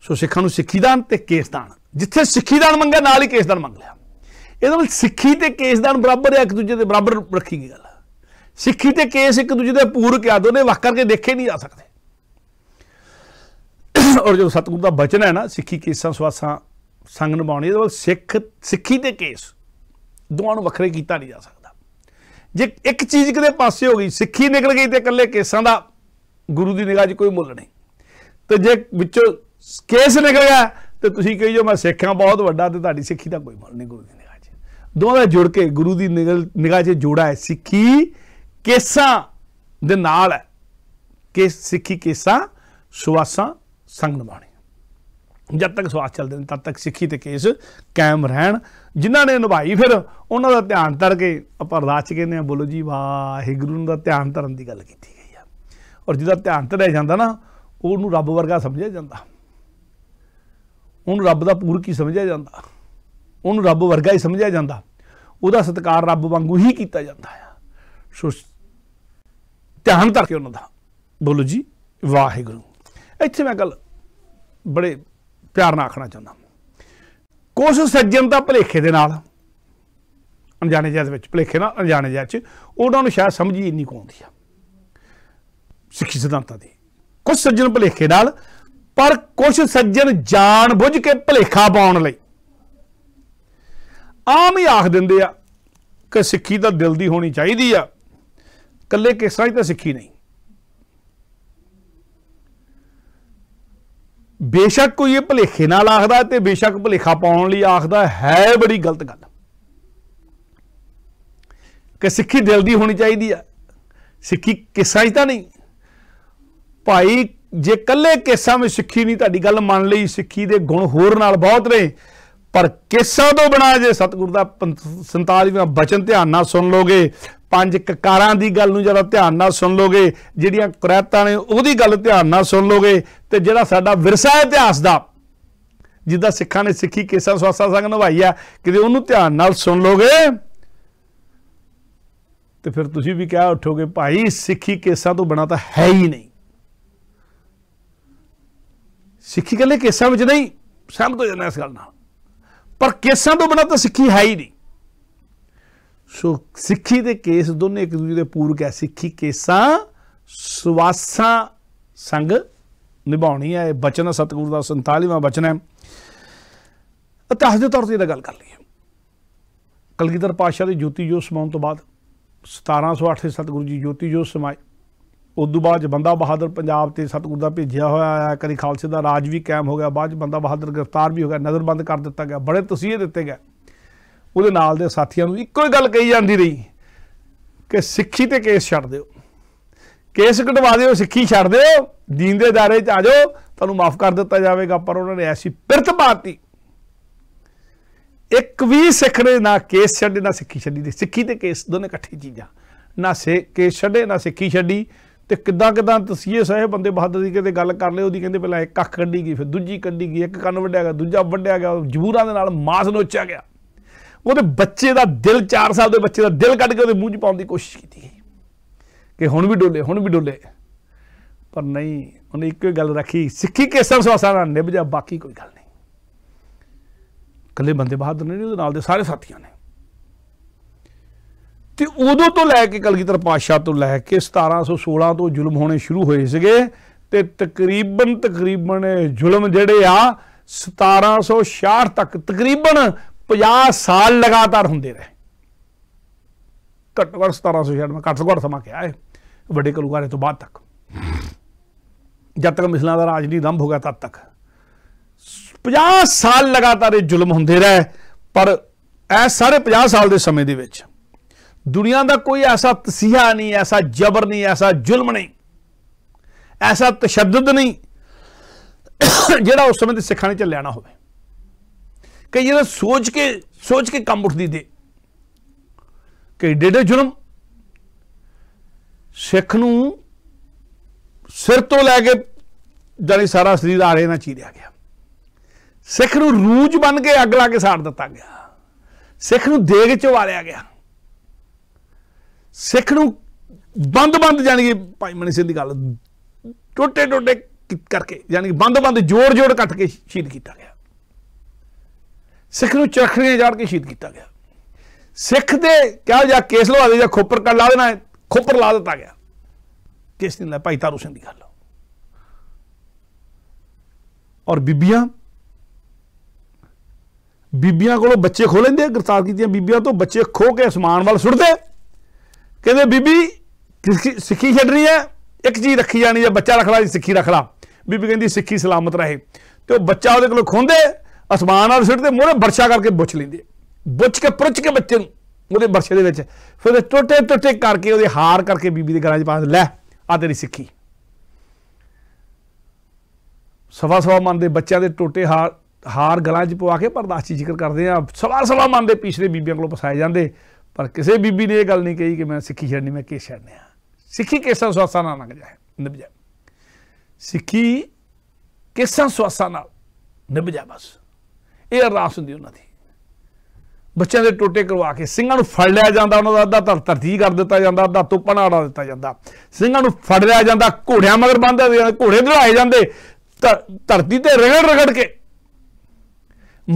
ਸੋ ਸਿੱਖਾਂ ਨੂੰ ਸਿੱਖੀਦਾਨ ਤੇ ਕੇਸਦਾਨ ਜਿੱਥੇ ਸਿੱਖੀਦਾਨ ਮੰਗਿਆ ਨਾਲ ਹੀ ਕੇਸਦਾਨ ਮੰਗ ਲਿਆ ਇਹਦੇ ਵਿੱਚ ਸਿੱਖੀ ਤੇ ਕੇਸਦਾਨ ਬਰਾਬਰ ਹੈ ਇੱਕ ਦੂਜੇ ਦੇ ਬਰਾਬਰ ਰੱਖੀ ਗਈ ਗੱਲ ਸਿੱਖੀ ਤੇ ਕੇਸ ਇੱਕ ਦੂਜੇ ਦੇ ਪੂਰਕ ਆ ਦੋਨੇ ਵੱਖ ਕਰਕੇ ਦੇਖੇ ਨਹੀਂ ਜਾ ਸਕਦੇ ਔਰ ਜੋ ਸਤਗੁਰੂ ਦਾ ਬਚਨ ਹੈ ਨਾ ਸਿੱਖੀ ਕੇਸਾਂ ਸਵਾਸਾਂ ਸੰਗ ਨਿਭਾਉਣੀ ਇਹਦੇ ਵੱਲ ਸਿੱਖ ਸਿੱਖੀ ਦੇ ਕੇਸ ਦੋਵਾਂ ਨੂੰ ਵੱਖਰੇ ਕੀਤਾ ਨਹੀਂ ਜਾ ਸਕਦਾ ਜੇ ਇੱਕ ਚੀਜ਼ ਕਿਤੇ ਪਾਸੇ ਹੋ ਗਈ ਸਿੱਖੀ ਨਿਕਲ ਗਈ ਤੇ ਇਕੱਲੇ ਕੇਸਾਂ ਦਾ ਗੁਰੂ ਦੀ ਨਿਗਾਹ 'ਚ ਕੋਈ ਮੁੱਲ ਨਹੀਂ ਤੇ ਜੇ ਵਿੱਚੋਂ ਕੇਸ ਨਿਕਲ ਗਿਆ ਤੇ ਤੁਸੀਂ ਕਹੀ ਜੋ ਮੈਂ ਸਿੱਖਾਂ ਬਹੁਤ ਵੱਡਾ ਤੇ ਤੁਹਾਡੀ ਸਿੱਖੀ ਦਾ ਕੋਈ ਮੁੱਲ ਨਹੀਂ ਗੁਰੂ ਦੀ ਨਿਗਾਹ 'ਚ ਦੋਵਾਂ ਦਾ ਜੁੜ ਕੇ ਗੁਰੂ ਦੀ ਨਿਗਾਹ 'ਚ ਜੋੜਾ ਹੈ ਸਿੱਖੀ ਕੇਸਾਂ ਦੇ ਨਾਲ ਹੈ ਕਿ ਸਿੱਖੀ ਕੇਸਾਂ ਸੁਵਾਸਾਂ ਸੰਗ ਨਿਭਾਉਣੇ ਜਦ ਤੱਕ ਸਵਾਸ ਚੱਲਦੇ ਨੇ ਤਦ ਤੱਕ ਸਿੱਖੀ ਤੇ ਕੇਸ ਕਾਇਮ ਰਹਿਣ ਜਿਨ੍ਹਾਂ ਨੇ ਨਿਭਾਈ ਫਿਰ ਉਹਨਾਂ ਦਾ ਧਿਆਨ ਧਰ ਕੇ ਆਪਾਂ ਅਰਦਾਸ ਕਹਿੰਦੇ ਆ ਬੋਲੋ ਜੀ ਵਾਹਿਗੁਰੂ ਦਾ ਧਿਆਨ ਧਰਨ ਦੀ ਗੱਲ ਕੀਤੀ ਗਈ ਆ ਔਰ ਜਿਹਦਾ ਧਿਆਨ ਧਰਿਆ ਜਾਂਦਾ ਨਾ ਉਹਨੂੰ ਰੱਬ ਵਰਗਾ ਸਮਝਿਆ ਜਾਂਦਾ ਉਹਨੂੰ ਰੱਬ ਦਾ ਪੂਰਕ ਹੀ ਸਮਝਿਆ ਜਾਂਦਾ ਉਹਨੂੰ ਰੱਬ ਵਰਗਾ ਹੀ ਸਮਝਿਆ ਜਾਂਦਾ ਉਹਦਾ ਸਤਕਾਰ ਰੱਬ ਵਾਂਗੂ ਹੀ ਕੀਤਾ ਜਾਂਦਾ ਆ ਸੋ ਧਿਆਨ ਧਰ ਕੇ ਉਹਨਾਂ ਦਾ ਬੋਲੋ ਜੀ ਵਾਹਿਗੁਰੂ ਇੱਥੇ ਮੈਂ ਗੱਲ ਬੜੇ ਪਿਆਰ ਨਾਲ ਆਖਣਾ ਚਾਹੁੰਦਾ ਕੁਝ ਸੱਜਣ ਦਾ ਭਲੇਖੇ ਦੇ ਨਾਲ ਅਣਜਾਣੇ ਜਾਤ ਵਿੱਚ ਭਲੇਖੇ ਨਾਲ ਅਣਜਾਣੇ ਜਾਤ ਚ ਉਹਨਾਂ ਨੂੰ ਸ਼ਾਇਦ ਸਮਝ ਹੀ ਇੰਨੀ ਕੋ ਆਉਂਦੀ ਆ ਸਿੱਖੀ ਸਿਧਾਂਤਾਂ ਦੀ ਕੁਝ ਸੱਜਣ ਭਲੇਖੇ ਨਾਲ ਪਰ ਕੁਝ ਸੱਜਣ ਜਾਣ ਬੁੱਝ ਕੇ ਭਲੇਖਾ ਪਾਉਣ ਲਈ ਆਮ ਹੀ ਆਖ ਦਿੰਦੇ ਆ ਕਿ ਸਿੱਖੀ ਤਾਂ ਦਿਲ ਦੀ ਹੋਣੀ ਚਾਹੀਦੀ ਆ ਕੱਲੇ ਕੇਸਾਂ ਹੀ ਤਾਂ ਸਿੱਖੀ ਨਹੀਂ ਬੇਸ਼ੱਕ ਕੋਈ ਇਹ ਭਲੇਖੇ ਨਾਲ ਆਖਦਾ ਤੇ ਬੇਸ਼ੱਕ ਭਲੇਖਾ ਪਾਉਣ ਲਈ ਆਖਦਾ ਹੈ ਬੜੀ ਗਲਤ ਗੱਲ ਕਿ ਸਿੱਖੀ ਦਿਲ ਦੀ ਹੋਣੀ ਚਾਹੀਦੀ ਆ ਸਿੱਖੀ ਕਿੱਸਾ ਹੀ ਤਾਂ ਨਹੀਂ ਭਾਈ ਜੇ ਕੱਲੇ ਕਿੱਸਾ ਵਿੱਚ ਸਿੱਖੀ ਨਹੀਂ ਤੁਹਾਡੀ ਗੱਲ ਮੰਨ ਲਈ ਸਿੱਖੀ ਦੇ ਗੁਣ ਹੋਰ ਨਾਲ ਬਹੁਤ ਨੇ ਪਰ ਕਿੱਸਾ ਤੋਂ ਬਣਾ ਜੇ ਸਤਿਗੁਰ ਦਾ 47ਵਾਂ ਬਚਨ ਧਿਆਨ ਨਾਲ ਸੁਣ ਲੋਗੇ ਪੰਜ ਕਕਾਰਾਂ ਦੀ ਗੱਲ ਨੂੰ ਜਰਾ ਧਿਆਨ ਨਾਲ ਸੁਣ ਲੋਗੇ ਜਿਹੜੀਆਂ ਕੁਰੈਤਾਂ ਨੇ ਉਹਦੀ ਗੱਲ ਧਿਆਨ ਨਾਲ ਸੁਣ ਲੋਗੇ ਤੇ ਜਿਹੜਾ ਸਾਡਾ ਵਿਰਸਾ ਇਤਿਹਾਸ ਦਾ ਜਿੱਦਾਂ ਸਿੱਖਾਂ ਨੇ ਸਿੱਖੀ ਕੇਸਾ ਸਵਾਸਾ ਸੰਗ ਨਿਭਾਈ ਆ ਕਿਤੇ ਉਹਨੂੰ ਧਿਆਨ ਨਾਲ ਸੁਣ ਲੋਗੇ ਤੇ ਫਿਰ ਤੁਸੀਂ ਵੀ ਕਹਿ ਉੱਠੋਗੇ ਭਾਈ ਸਿੱਖੀ ਕੇਸਾਂ ਤੋਂ ਬਣਾ ਤਾਂ ਹੈ ਹੀ ਨਹੀਂ ਸਿੱਖੀ ਕੱਲੇ ਕੇਸਾਂ ਵਿੱਚ ਨਹੀਂ ਸਹਿਮਤ ਹੋ ਜਾਂਦਾ ਇਸ ਗੱਲ ਨਾਲ ਪਰ ਕੇਸਾਂ ਤੋਂ ਬਣਾ ਤਾਂ ਸਿੱਖੀ ਹੈ ਹੀ ਨਹੀਂ ਸੋ ਸਿੱਖੀ ਦੇ ਕੇਸ ਦੋਨੇ ਇੱਕ ਦੂਜੇ ਦੇ ਪੂਰਕ ਹੈ ਸਿੱਖੀ ਕੇਸਾਂ ਸਵਾਸਾਂ ਸੰਗ ਨਿਭਾਉਣੀ ਹੈ ਇਹ ਬਚਨ ਸਤਗੁਰ ਦਾ 47ਵਾਂ ਬਚਨ ਹੈ ਇਤਿਹਾਸ ਦੇ ਤੌਰ ਤੇ ਇਹਦਾ ਗੱਲ ਕਰ ਲਈਏ ਕਲਗੀਧਰ ਪਾਸ਼ਾ ਦੀ ਜੋਤੀ ਜੋਤ ਸਮਾਉਣ ਤੋਂ ਬਾਅਦ 1708 ਸਤਗੁਰੂ ਜੀ ਜੋਤੀ ਜੋਤ ਸਮਾਏ ਉਸ ਤੋਂ ਬਾਅਦ ਬੰਦਾ ਬਹਾਦਰ ਪੰਜਾਬ ਤੇ ਸਤਗੁਰ ਦਾ ਭੇਜਿਆ ਹੋਇਆ ਆਇਆ ਕਰੀ ਖਾਲਸੇ ਦਾ ਰਾਜ ਵੀ ਕਾਇਮ ਹੋ ਗਿਆ ਬਾਅਦ ਬੰਦਾ ਬਹਾਦਰ ਗ੍ਰਿਫਤਾਰ ਵੀ ਹੋ ਗਿਆ ਨਜ਼ਰਬੰਦ ਕਰ ਦਿੱਤਾ ਗਿਆ ਬੜੇ ਤਸੀਹੇ ਦਿੱਤੇ ਗਏ ਉਹਦੇ ਨਾਲ ਦੇ ਸਾਥੀਆਂ ਨੂੰ ਇੱਕੋ ਹੀ ਗੱਲ ਕਹੀ ਜਾਂਦੀ ਰਹੀ ਕਿ ਸਿੱਖੀ ਤੇ ਕੇਸ ਛੱਡ ਦਿਓ ਕੇਸ ਕਟਵਾ ਦਿਓ ਸਿੱਖੀ ਛੱਡ ਦਿਓ ਦੀਨ ਦੇ ਦਾਰੇ 'ਚ ਆ ਜਾਓ ਤੁਹਾਨੂੰ ਮਾਫ ਕਰ ਦਿੱਤਾ ਜਾਵੇਗਾ ਪਰ ਉਹਨਾਂ ਨੇ ਐਸੀ ਪਿਰਤ ਪਾਤੀ ਇੱਕ ਵੀ ਸਿੱਖ ਨੇ ਨਾ ਕੇਸ ਛੱਡੇ ਨਾ ਸਿੱਖੀ ਛੱਡੀ ਦੀ ਸਿੱਖੀ ਤੇ ਕੇਸ ਦੋਨੇ ਇਕੱਠੀ ਚੀਜ਼ਾਂ ਨਾ ਸੇ ਕੇਸ ਛੱਡੇ ਨਾ ਸਿੱਖੀ ਛੱਡੀ ਤੇ ਕਿੱਦਾਂ ਕਿੱਦਾਂ ਤਸੀਏ ਸਹੇ ਬੰਦੇ ਬਹਾਦਰ ਦੀ ਕਿਤੇ ਗੱਲ ਕਰ ਲਿਓ ਉਹਦੀ ਕਹਿੰਦੇ ਪਹਿਲਾਂ ਇੱਕ ਅੱਖ ਕੱਢੀ ਗਈ ਫਿਰ ਦੂਜੀ ਕੱਢੀ ਗਈ ਇੱਕ ਕੰਨ ਵੱਡਿਆ ਗਿਆ ਦੂਜਾ ਵੱਡਿਆ ਗਿਆ ਜਬੂਰਾਂ ਦੇ ਨਾਲ ਮਾਸ ਨੋਚਿਆ ਗਿਆ ਉਹਦੇ ਬੱਚੇ ਦਾ ਦਿਲ 4 ਸਾਲ ਦੇ ਬੱਚੇ ਦਾ ਦਿਲ ਕੱਢ ਕੇ ਉਹਦੇ ਮੂੰਹ 'ਚ ਪਾਉਣ ਦੀ ਕੋਸ਼ਿਸ਼ ਕੀਤੀ ਕਿ ਹੁਣ ਵੀ ਡੋਲੇ ਹੁਣ ਵੀ ਡੋਲੇ ਪਰ ਨਹੀਂ ਉਹਨੇ ਇੱਕੋ ਗੱਲ ਰੱਖੀ ਸਿੱਖੀ ਕੇਸਾਂ ਸਵਾਸਾਂ ਨਾਲ ਨਿਭ ਜਾ ਬਾਕੀ ਕੋਈ ਗੱਲ ਨਹੀਂ ਕੱਲੇ ਬੰਦੇ ਬਹਾਦਰ ਨੇ ਉਹਦੇ ਨਾਲ ਦੇ ਸਾਰੇ ਸਾਥੀਆਂ ਨੇ ਤੇ ਉਦੋਂ ਤੋਂ ਲੈ ਕੇ ਕਲਗੀਧਰ ਪਾਸ਼ਾ ਤੋਂ ਲੈ ਕੇ 1716 ਤੋਂ ਜ਼ੁਲਮ ਹੋਣੇ ਸ਼ੁਰੂ ਹੋਏ ਸੀਗੇ ਤੇ ਤਕਰੀਬਨ ਤਕਰੀਬਨ ਜ਼ੁਲਮ ਜਿਹੜੇ ਆ 1766 ਤੱਕ ਤਕਰੀਬਨ 50 ਸਾਲ ਲਗਾਤਾਰ ਹੁੰਦੇ ਰਹੇ ਘੱਟੋ ਘੱਟ 1760 ਮੈਂ ਘੱਟ ਘੱਟ ਸਮਾਂ ਕਿਹਾ ਹੈ ਵੱਡੇ ਕਲੂਗਾਰੇ ਤੋਂ ਬਾਅਦ ਤੱਕ ਜਦ ਤੱਕ ਮਿਸਲਾਂ ਦਾ ਰਾਜ ਨਹੀਂ ਦੰਭ ਹੋ ਗਿਆ ਤਦ ਤੱਕ 50 ਸਾਲ ਲਗਾਤਾਰ ਇਹ ਜ਼ੁਲਮ ਹੁੰਦੇ ਰਹੇ ਪਰ ਇਹ ਸਾਰੇ 50 ਸਾਲ ਦੇ ਸਮੇਂ ਦੇ ਵਿੱਚ ਦੁਨੀਆ ਦਾ ਕੋਈ ਐਸਾ ਤਸੀਹਾ ਨਹੀਂ ਐਸਾ ਜ਼ਬਰ ਨਹੀਂ ਐਸਾ ਜ਼ੁਲਮ ਨਹੀਂ ਐਸਾ ਤਸ਼ੱਦਦ ਨਹੀਂ ਜਿਹੜਾ ਉਸ ਸਮੇਂ ਦੇ ਸਿੱਖਾਂ ਨੇ ਚੱਲਿਆ ਨਾ ਹੋਵੇ ਕਈ ਜਿਹੜਾ ਸੋਚ ਕੇ ਸੋਚ ਕੇ ਕੰਮ ਉੱਠਦੀ ਦੇ ਕਈ ਡੇਡੇ ਜੁਰਮ ਸਿੱਖ ਨੂੰ ਸਿਰ ਤੋਂ ਲੈ ਕੇ ਜਾਨੀ ਸਾਰਾ ਸਰੀਰ ਆਰੇ ਨਾਲ ਚੀਰਿਆ ਗਿਆ ਸਿੱਖ ਨੂੰ ਰੂਜ ਬਣ ਕੇ ਅੱਗ ਲਾ ਕੇ ਸਾੜ ਦਿੱਤਾ ਗਿਆ ਸਿੱਖ ਨੂੰ ਦੇਗ ਚ ਵਾਰਿਆ ਗਿਆ ਸਿੱਖ ਨੂੰ ਬੰਦ-ਬੰਦ ਜਾਨੀ ਕਿ ਭਾਈ ਮਨੀ ਸਿੰਘ ਦੀ ਗੱਲ ਟੋਟੇ-ਟੋਟੇ ਕਰਕੇ ਯਾਨੀ ਕਿ ਬੰਦ-ਬੰਦ ਜੋੜ-ਜੋੜ ਕੱਟ ਕੇ ਸ਼ਹੀਦ ਕੀਤਾ ਗਿਆ ਸਿੱਖ ਨੂੰ ਚਰਖੜੀਆਂ ਜਾੜ ਕੇ ਸ਼ਹੀਦ ਕੀਤਾ ਗਿਆ ਸਿੱਖ ਦੇ ਕਿਹਾ ਜਾਂ ਕੇਸ ਲਵਾ ਦੇ ਜਾਂ ਖੋਪਰ ਕਰ ਲਾ ਦੇਣਾ ਖੋਪਰ ਲਾ ਦਿੱਤਾ ਗਿਆ ਕਿਸ ਦਿਨ ਲੈ ਭਾਈ ਤਾਰੂ ਸਿੰਘ ਦੀ ਗੱਲ ਔਰ ਬੀਬੀਆਂ ਬੀਬੀਆਂ ਕੋਲੋਂ ਬੱਚੇ ਖੋ ਲੈਂਦੇ ਗ੍ਰਿਫਤਾਰ ਕੀਤੀਆਂ ਬੀਬੀਆਂ ਤੋਂ ਬੱਚੇ ਖੋ ਕੇ ਅਸਮਾਨ ਵੱਲ ਸੁੱਟਦੇ ਕਹਿੰਦੇ ਬੀਬੀ ਸਿੱਖੀ ਛੱਡਣੀ ਹੈ ਇੱਕ ਚੀਜ਼ ਰੱਖੀ ਜਾਣੀ ਹੈ ਬੱਚਾ ਰੱਖ ਲੈ ਸਿੱਖੀ ਰੱਖ ਲੈ ਬੀਬੀ ਕਹਿੰਦੀ ਸਿੱਖੀ ਸਲਾਮਤ ਰਹੇ ਤੇ ਉਹ ਬੱਚਾ ਉਹਦੇ ਕੋਲ ਖੁੰਦੇ ਅਸਮਾਨ ਨਾਲ ਸਿੱਟ ਦੇ ਮੋਰੇ ਵਰਸ਼ਾ ਕਰਕੇ ਬੁੱਛ ਲੈਂਦੇ ਬੁੱਛ ਕੇ ਪੁੱਛ ਕੇ ਬੱਚੇ ਨੂੰ ਉਹਦੇ ਵਰਸ਼ੇ ਦੇ ਵਿੱਚ ਫਿਰ ਟੋਟੇ ਟੋਟੇ ਕਰਕੇ ਉਹਦੇ ਹਾਰ ਕਰਕੇ ਬੀਬੀ ਦੇ ਘਰਾਂ 'ਚ ਪਾਸ ਲੈ ਆ ਤੇਰੀ ਸਿੱਖੀ ਸਵਾ ਸਵਾ ਮਨ ਦੇ ਬੱਚਿਆਂ ਦੇ ਟੋਟੇ ਹਾਰ ਹਾਰ ਗਲਾਂ 'ਚ ਪਵਾ ਕੇ ਪਰਦਾਸੀ ਜ਼ਿਕਰ ਕਰਦੇ ਆ ਸਵਾ ਸਵਾ ਮਨ ਦੇ ਪਿਛਲੇ ਬੀਬੀਆਂ ਕੋਲ ਪਸਾਏ ਜਾਂਦੇ ਪਰ ਕਿਸੇ ਬੀਬੀ ਨੇ ਇਹ ਗੱਲ ਨਹੀਂ ਕਹੀ ਕਿ ਮੈਂ ਸਿੱਖੀ ਛੱਡਣੀ ਮੈਂ ਕੇਸ ਛੱਡਨੇ ਆ ਸਿੱਖੀ ਕੇਸਾਂ ਸਵਾਸਾਂ ਨਾਲ ਲੱਗ ਜਾਏ ਨਿਭ ਜਾਏ ਸਿੱਖੀ ਕੇਸਾਂ ਸਵਾਸਾਂ ਨਾਲ ਨਿਭ ਜਾ ਬਸ ਇਹ ਅਰਦਾਸ ਹੁੰਦੀ ਉਹਨਾਂ ਦੀ ਬੱਚਿਆਂ ਦੇ ਟੋਟੇ ਕਰਵਾ ਕੇ ਸਿੰਘਾਂ ਨੂੰ ਫੜ ਲਿਆ ਜਾਂਦਾ ਉਹਨਾਂ ਦਾ ਅੱਧਾ ਧਰਤੀ ਕਰ ਦਿੱਤਾ ਜਾਂਦਾ ਅੱਧਾ ਨਾਲ ਉਡਾ ਦਿੱਤਾ ਜਾਂਦਾ ਸਿੰਘਾਂ ਨੂੰ ਫੜ ਲਿਆ ਜਾਂਦਾ ਘੋੜਿਆਂ ਮਗਰ ਬੰਨ੍ਹ ਜਾਂਦੇ ਘੋੜੇ ਦੜਾਏ ਜਾਂਦੇ ਧਰਤੀ ਤੇ ਰਗੜ ਰਗੜ ਕੇ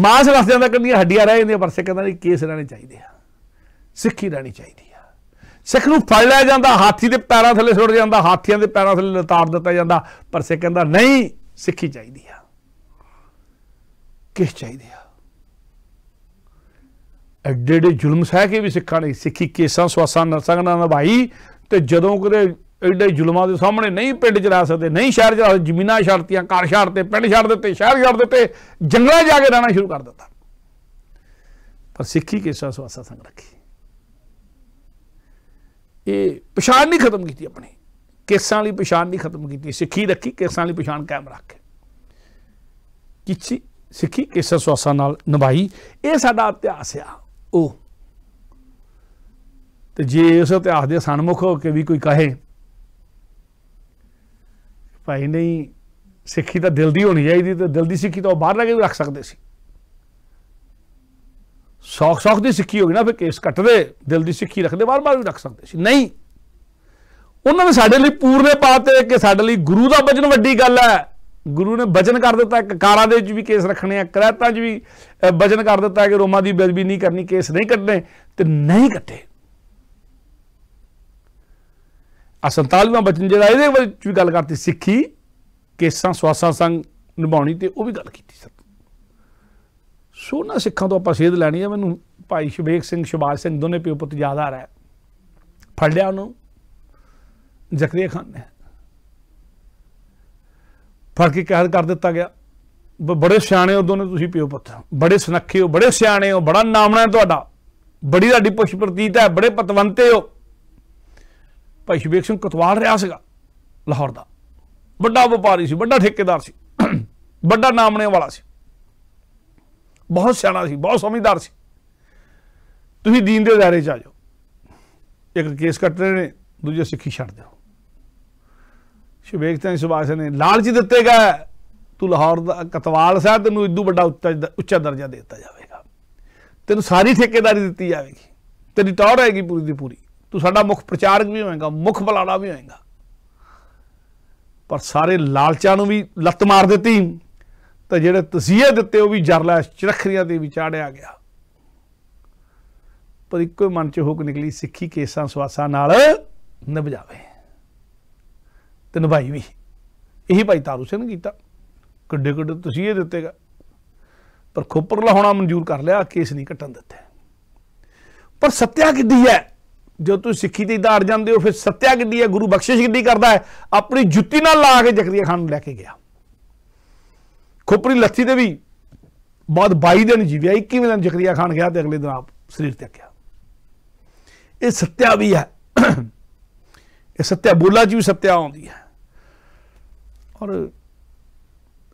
ਮਾਸ ਰਸ ਜਾਂਦਾ ਕੱਢੀਆਂ ਹੱਡੀਆਂ ਰਹਿ ਜਾਂਦੀਆਂ ਪਰ ਸੇ ਕਹਿੰਦਾ ਨਹੀਂ ਕੇਸ ਰਹਿਣੇ ਚਾਹੀਦੇ ਆ ਸਿੱਖੀ ਰਹਿਣੀ ਚਾਹੀਦੀ ਆ ਸਿੱਖ ਨੂੰ ਫੜ ਲਿਆ ਜਾਂਦਾ ਹਾਥੀ ਦੇ ਪੈਰਾਂ ਥੱਲੇ ਸੁੱਟ ਜਾਂਦਾ ਹਾਥੀਆਂ ਦੇ ਪੈਰਾਂ ਥੱਲੇ ਲਤਾੜ ਦਿੱਤਾ ਜਾਂਦਾ ਪਰ ਸੇ ਕਹਿੰਦਾ ਨਹੀਂ ਸਿੱਖੀ ਚਾਹੀਦੀ ਆ ਕਿਸ ਚਾਹੀਦੇ ਆ ਐਡੇ ਐਡੇ ਜ਼ੁਲਮ ਸਹਿ ਕੇ ਵੀ ਸਿੱਖਾਂ ਨੇ ਸਿੱਖੀ ਕੇਸਾਂ ਸਵਾਸਾਂ ਨਰਸਾਂ ਨਾ ਭਾਈ ਤੇ ਜਦੋਂ ਕਰੇ ਐਡੇ ਜ਼ੁਲਮਾਂ ਦੇ ਸਾਹਮਣੇ ਨਹੀਂ ਪਿੰਡ ਚ ਰਹਿ ਸਕਦੇ ਨਹੀਂ ਸ਼ਹਿਰ ਚ ਰਹਿ ਸਕਦੇ ਜ਼ਮੀਨਾਂ ਛੱਡਤੀਆਂ ਘਰ ਛੱਡਤੇ ਪਿੰਡ ਛੱਡ ਦਿੱਤੇ ਸ਼ਹਿਰ ਛੱਡ ਦਿੱਤੇ ਜੰਗਲਾਂ ਜਾ ਕੇ ਰਹਿਣਾ ਸ਼ੁਰੂ ਕਰ ਦਿੱਤਾ ਪਰ ਸਿੱਖੀ ਕੇਸਾਂ ਸਵਾਸਾਂ ਸੰਗ ਰੱਖੀ ਇਹ ਪਛਾਣ ਨਹੀਂ ਖਤਮ ਕੀਤੀ ਆਪਣੀ ਕੇਸਾਂ ਵਾਲੀ ਪਛਾਣ ਨਹੀਂ ਖਤਮ ਕੀਤੀ ਸਿੱਖੀ ਰੱਖੀ ਕੇਸਾਂ ਵਾਲੀ ਪਛਾਣ ਕਾਇਮ ਰੱਖੇ ਕਿਛੀ ਸਿੱਖੀ ਕੇਸਰ ਸਵਾਸਾ ਨਾਲ ਨਿਭਾਈ ਇਹ ਸਾਡਾ ਇਤਿਹਾਸ ਆ ਉਹ ਤੇ ਜੇ ਉਸ ਇਤਿਹਾਸ ਦੇ ਸਨਮੁਖ ਹੋ ਕੇ ਵੀ ਕੋਈ ਕਹੇ ਭਾਈ ਨਹੀਂ ਸਿੱਖੀ ਤਾਂ ਦਿਲ ਦੀ ਹੋਣੀ ਚਾਹੀਦੀ ਤੇ ਦਿਲ ਦੀ ਸਿੱਖੀ ਤਾਂ ਉਹ ਬਾਹਰ ਲੱਗੇ ਕੇ ਵੀ ਰੱਖ ਸਕਦੇ ਸੀ ਸੌਖ ਸੌਖ ਦੀ ਸਿੱਖੀ ਹੋ ਗਈ ਨਾ ਫਿਰ ਕੇਸ ਕੱਟਦੇ ਦਿਲ ਦੀ ਸਿੱਖੀ ਰੱਖਦੇ ਬਾਰ-ਬਾਰ ਵੀ ਰੱਖ ਸਕਦੇ ਸੀ ਨਹੀਂ ਉਹਨਾਂ ਨੇ ਸਾਡੇ ਲਈ ਪੂਰਨੇ ਪਾਤੇ ਕਿ ਸਾਡੇ ਲਈ ਗੁਰੂ ਦਾ ਬਚਨ ਵੱਡੀ ਗੱਲ ਹੈ ਗੁਰੂ ਨੇ ਵਚਨ ਕਰ ਦਿੱਤਾ ਇੱਕ ਕਾਰਾ ਦੇ ਵਿੱਚ ਵੀ ਕੇਸ ਰੱਖਣੇ ਆ ਕਰਾਤਾਂ 'ਚ ਵੀ ਵਚਨ ਕਰ ਦਿੱਤਾ ਕਿ ਰੋਮਾ ਦੀ ਬੇਦਬੀ ਨਹੀਂ ਕਰਨੀ ਕੇਸ ਨਹੀਂ ਕੱਟਣੇ ਤੇ ਨਹੀਂ ਕੱਟੇ ਆ 47ਵਾਂ ਬਚਨ ਜਿਹੜਾ ਇਹਦੇ ਵਿੱਚ ਵੀ ਗੱਲ ਕਰਤੀ ਸਿੱਖੀ ਕੇਸਾਂ ਸਵਾਸਾਂ ਸੰਗ ਨਿਭਾਉਣੀ ਤੇ ਉਹ ਵੀ ਗੱਲ ਕੀਤੀ ਸਰ ਸੋਨਾ ਸਿੱਖਾਂ ਤੋਂ ਆਪਾਂ ਸੇਧ ਲੈਣੀ ਆ ਮੈਨੂੰ ਭਾਈ ਸ਼ਵੇਕ ਸਿੰਘ ਸ਼ਬਾਜ ਸਿੰਘ ਦੋਨੇ ਪਿਓ ਪੁੱਤ ਜ਼ਿਆਦਾ ਆ ਫੜ ਲਿਆ ਉਹਨੂੰ ਜ਼ਕਰੀਆ ਖਾਨ ਨੇ ਫੜ ਕੇ ਕੈਦ ਕਰ ਦਿੱਤਾ ਗਿਆ ਬੜੇ ਸਿਆਣੇ ਉਹ ਦੋਨੇ ਤੁਸੀਂ ਪਿਓ ਪੁੱਤ ਬੜੇ ਸੁਨੱਖੇ ਹੋ ਬੜੇ ਸਿਆਣੇ ਹੋ ਬੜਾ ਨਾਮਣਾ ਹੈ ਤੁਹਾਡਾ ਬੜੀ ਤੁਹਾਡੀ ਪੁਸ਼ ਪ੍ਰਤੀਤ ਹੈ ਬੜੇ ਪਤਵੰਤੇ ਹੋ ਭਾਈ ਸ਼ਵੇਕ ਸਿੰਘ ਕਤਵਾਲ ਰਿਹਾ ਸੀਗਾ ਲਾਹੌਰ ਦਾ ਵੱਡਾ ਵਪਾਰੀ ਸੀ ਵੱਡਾ ਠੇਕੇਦਾਰ ਸੀ ਵੱਡਾ ਨਾਮਣੇ ਵਾਲਾ ਸੀ ਬਹੁਤ ਸਿਆਣਾ ਸੀ ਬਹੁਤ ਸਮਝਦਾਰ ਸੀ ਤੁਸੀਂ ਦੀਨ ਦੇ ਦਾਇਰੇ ਚ ਆ ਜਾਓ ਇੱਕ ਕੇਸ ਕੱਟ ਰਹੇ ਨੇ ਦੂਜੇ ਸਿੱਖੀ ਛੱਡ ਦਿਓ ਸ਼ਵੇਖ ਸਿੰਘ ਸੁਭਾਸ਼ ਨੇ ਲਾਲਚ ਦਿੱਤੇਗਾ ਤੂੰ ਲਾਹੌਰ ਦਾ ਕਤਵਾਲ ਸਾਹਿਬ ਤੈਨੂੰ ਇਦੋਂ ਵੱਡਾ ਉੱਚਾ ਦਰਜਾ ਦੇ ਦਿੱਤਾ ਜਾਵੇਗਾ ਤੈਨੂੰ ਸਾਰੀ ਠੇਕੇਦਾਰੀ ਦਿੱਤੀ ਜਾਵੇਗੀ ਤੇਰੀ ਟੌਰ ਹੈਗੀ ਪੂਰੀ ਦੀ ਪੂਰੀ ਤੂੰ ਸਾਡਾ ਮੁੱਖ ਪ੍ਰਚਾਰਕ ਵੀ ਹੋਏਗਾ ਮੁੱਖ ਬਲਾੜਾ ਵੀ ਹੋਏਗਾ ਪਰ ਸਾਰੇ ਲਾਲਚਾਂ ਨੂੰ ਵੀ ਲੱਤ ਮਾਰ ਦਿੱਤੀ ਤਾਂ ਜਿਹੜੇ ਤਸੀਹੇ ਦਿੱਤੇ ਉਹ ਵੀ ਜਰਲਾ ਚਰਖਰੀਆਂ ਦੇ ਵਿਚਾੜਿਆ ਗਿਆ ਪਰ ਇੱਕੋ ਮਨ ਚ ਹੋਕ ਨਿਕਲੀ ਸਿੱਖੀ ਕੇਸਾਂ ਸਵਾਸਾਂ ਨਾਲ ਜਾਵੇ ਤੇ ਨਭਾਈ ਵੀ ਇਹੀ ਭਾਈ ਤਾਰੂ ਸਿੰਘ ਕੀਤਾ ਕਿੱਡੇ ਕਿੱਡੇ ਇਹ ਦਿੱਤੇਗਾ ਪਰ ਖੋਪਰਲਾ ਹੋਣਾ ਮਨਜ਼ੂਰ ਕਰ ਲਿਆ ਕੇਸ ਨਹੀਂ ਕੱਟਣ ਦਿੱਤੇ ਪਰ ਸੱਤਿਆ ਕਿੱਡੀ ਹੈ ਜੋ ਤੁਸੀਂ ਸਿੱਖੀ ਤੇ ਧਾਰ ਜਾਂਦੇ ਹੋ ਫਿਰ ਸੱਤਿਆ ਕਿੱਡੀ ਹੈ ਗੁਰੂ ਬਖਸ਼ਿਸ਼ ਕਿੱਡੀ ਕਰਦਾ ਹੈ ਆਪਣੀ ਜੁੱਤੀ ਨਾਲ ਲਾ ਕੇ ਜ਼ਕਰੀਆ ਖਾਨ ਨੂੰ ਲੈ ਕੇ ਗਿਆ ਖੋਪਰੀ ਲੱਥੀ ਤੇ ਵੀ ਬਾਅਦ 22 ਦਿਨ ਜੀਵਿਆ 21ਵੇਂ ਦਿਨ ਜ਼ਕਰੀਆ ਖਾਨ ਗਿਆ ਤੇ ਅਗਲੇ ਦਿਨ ਆਪ ਸਰੀਰ ਤੇ ਗਿਆ ਇਹ ਸੱਤਿਆ ਵੀ ਹੈ ਇਹ ਸੱਤਿਆ ਬੋਲਾ ਜੀ ਵੀ ਸੱਤਿਆ ਆਉਂਦੀ ਹੈ ਔਰ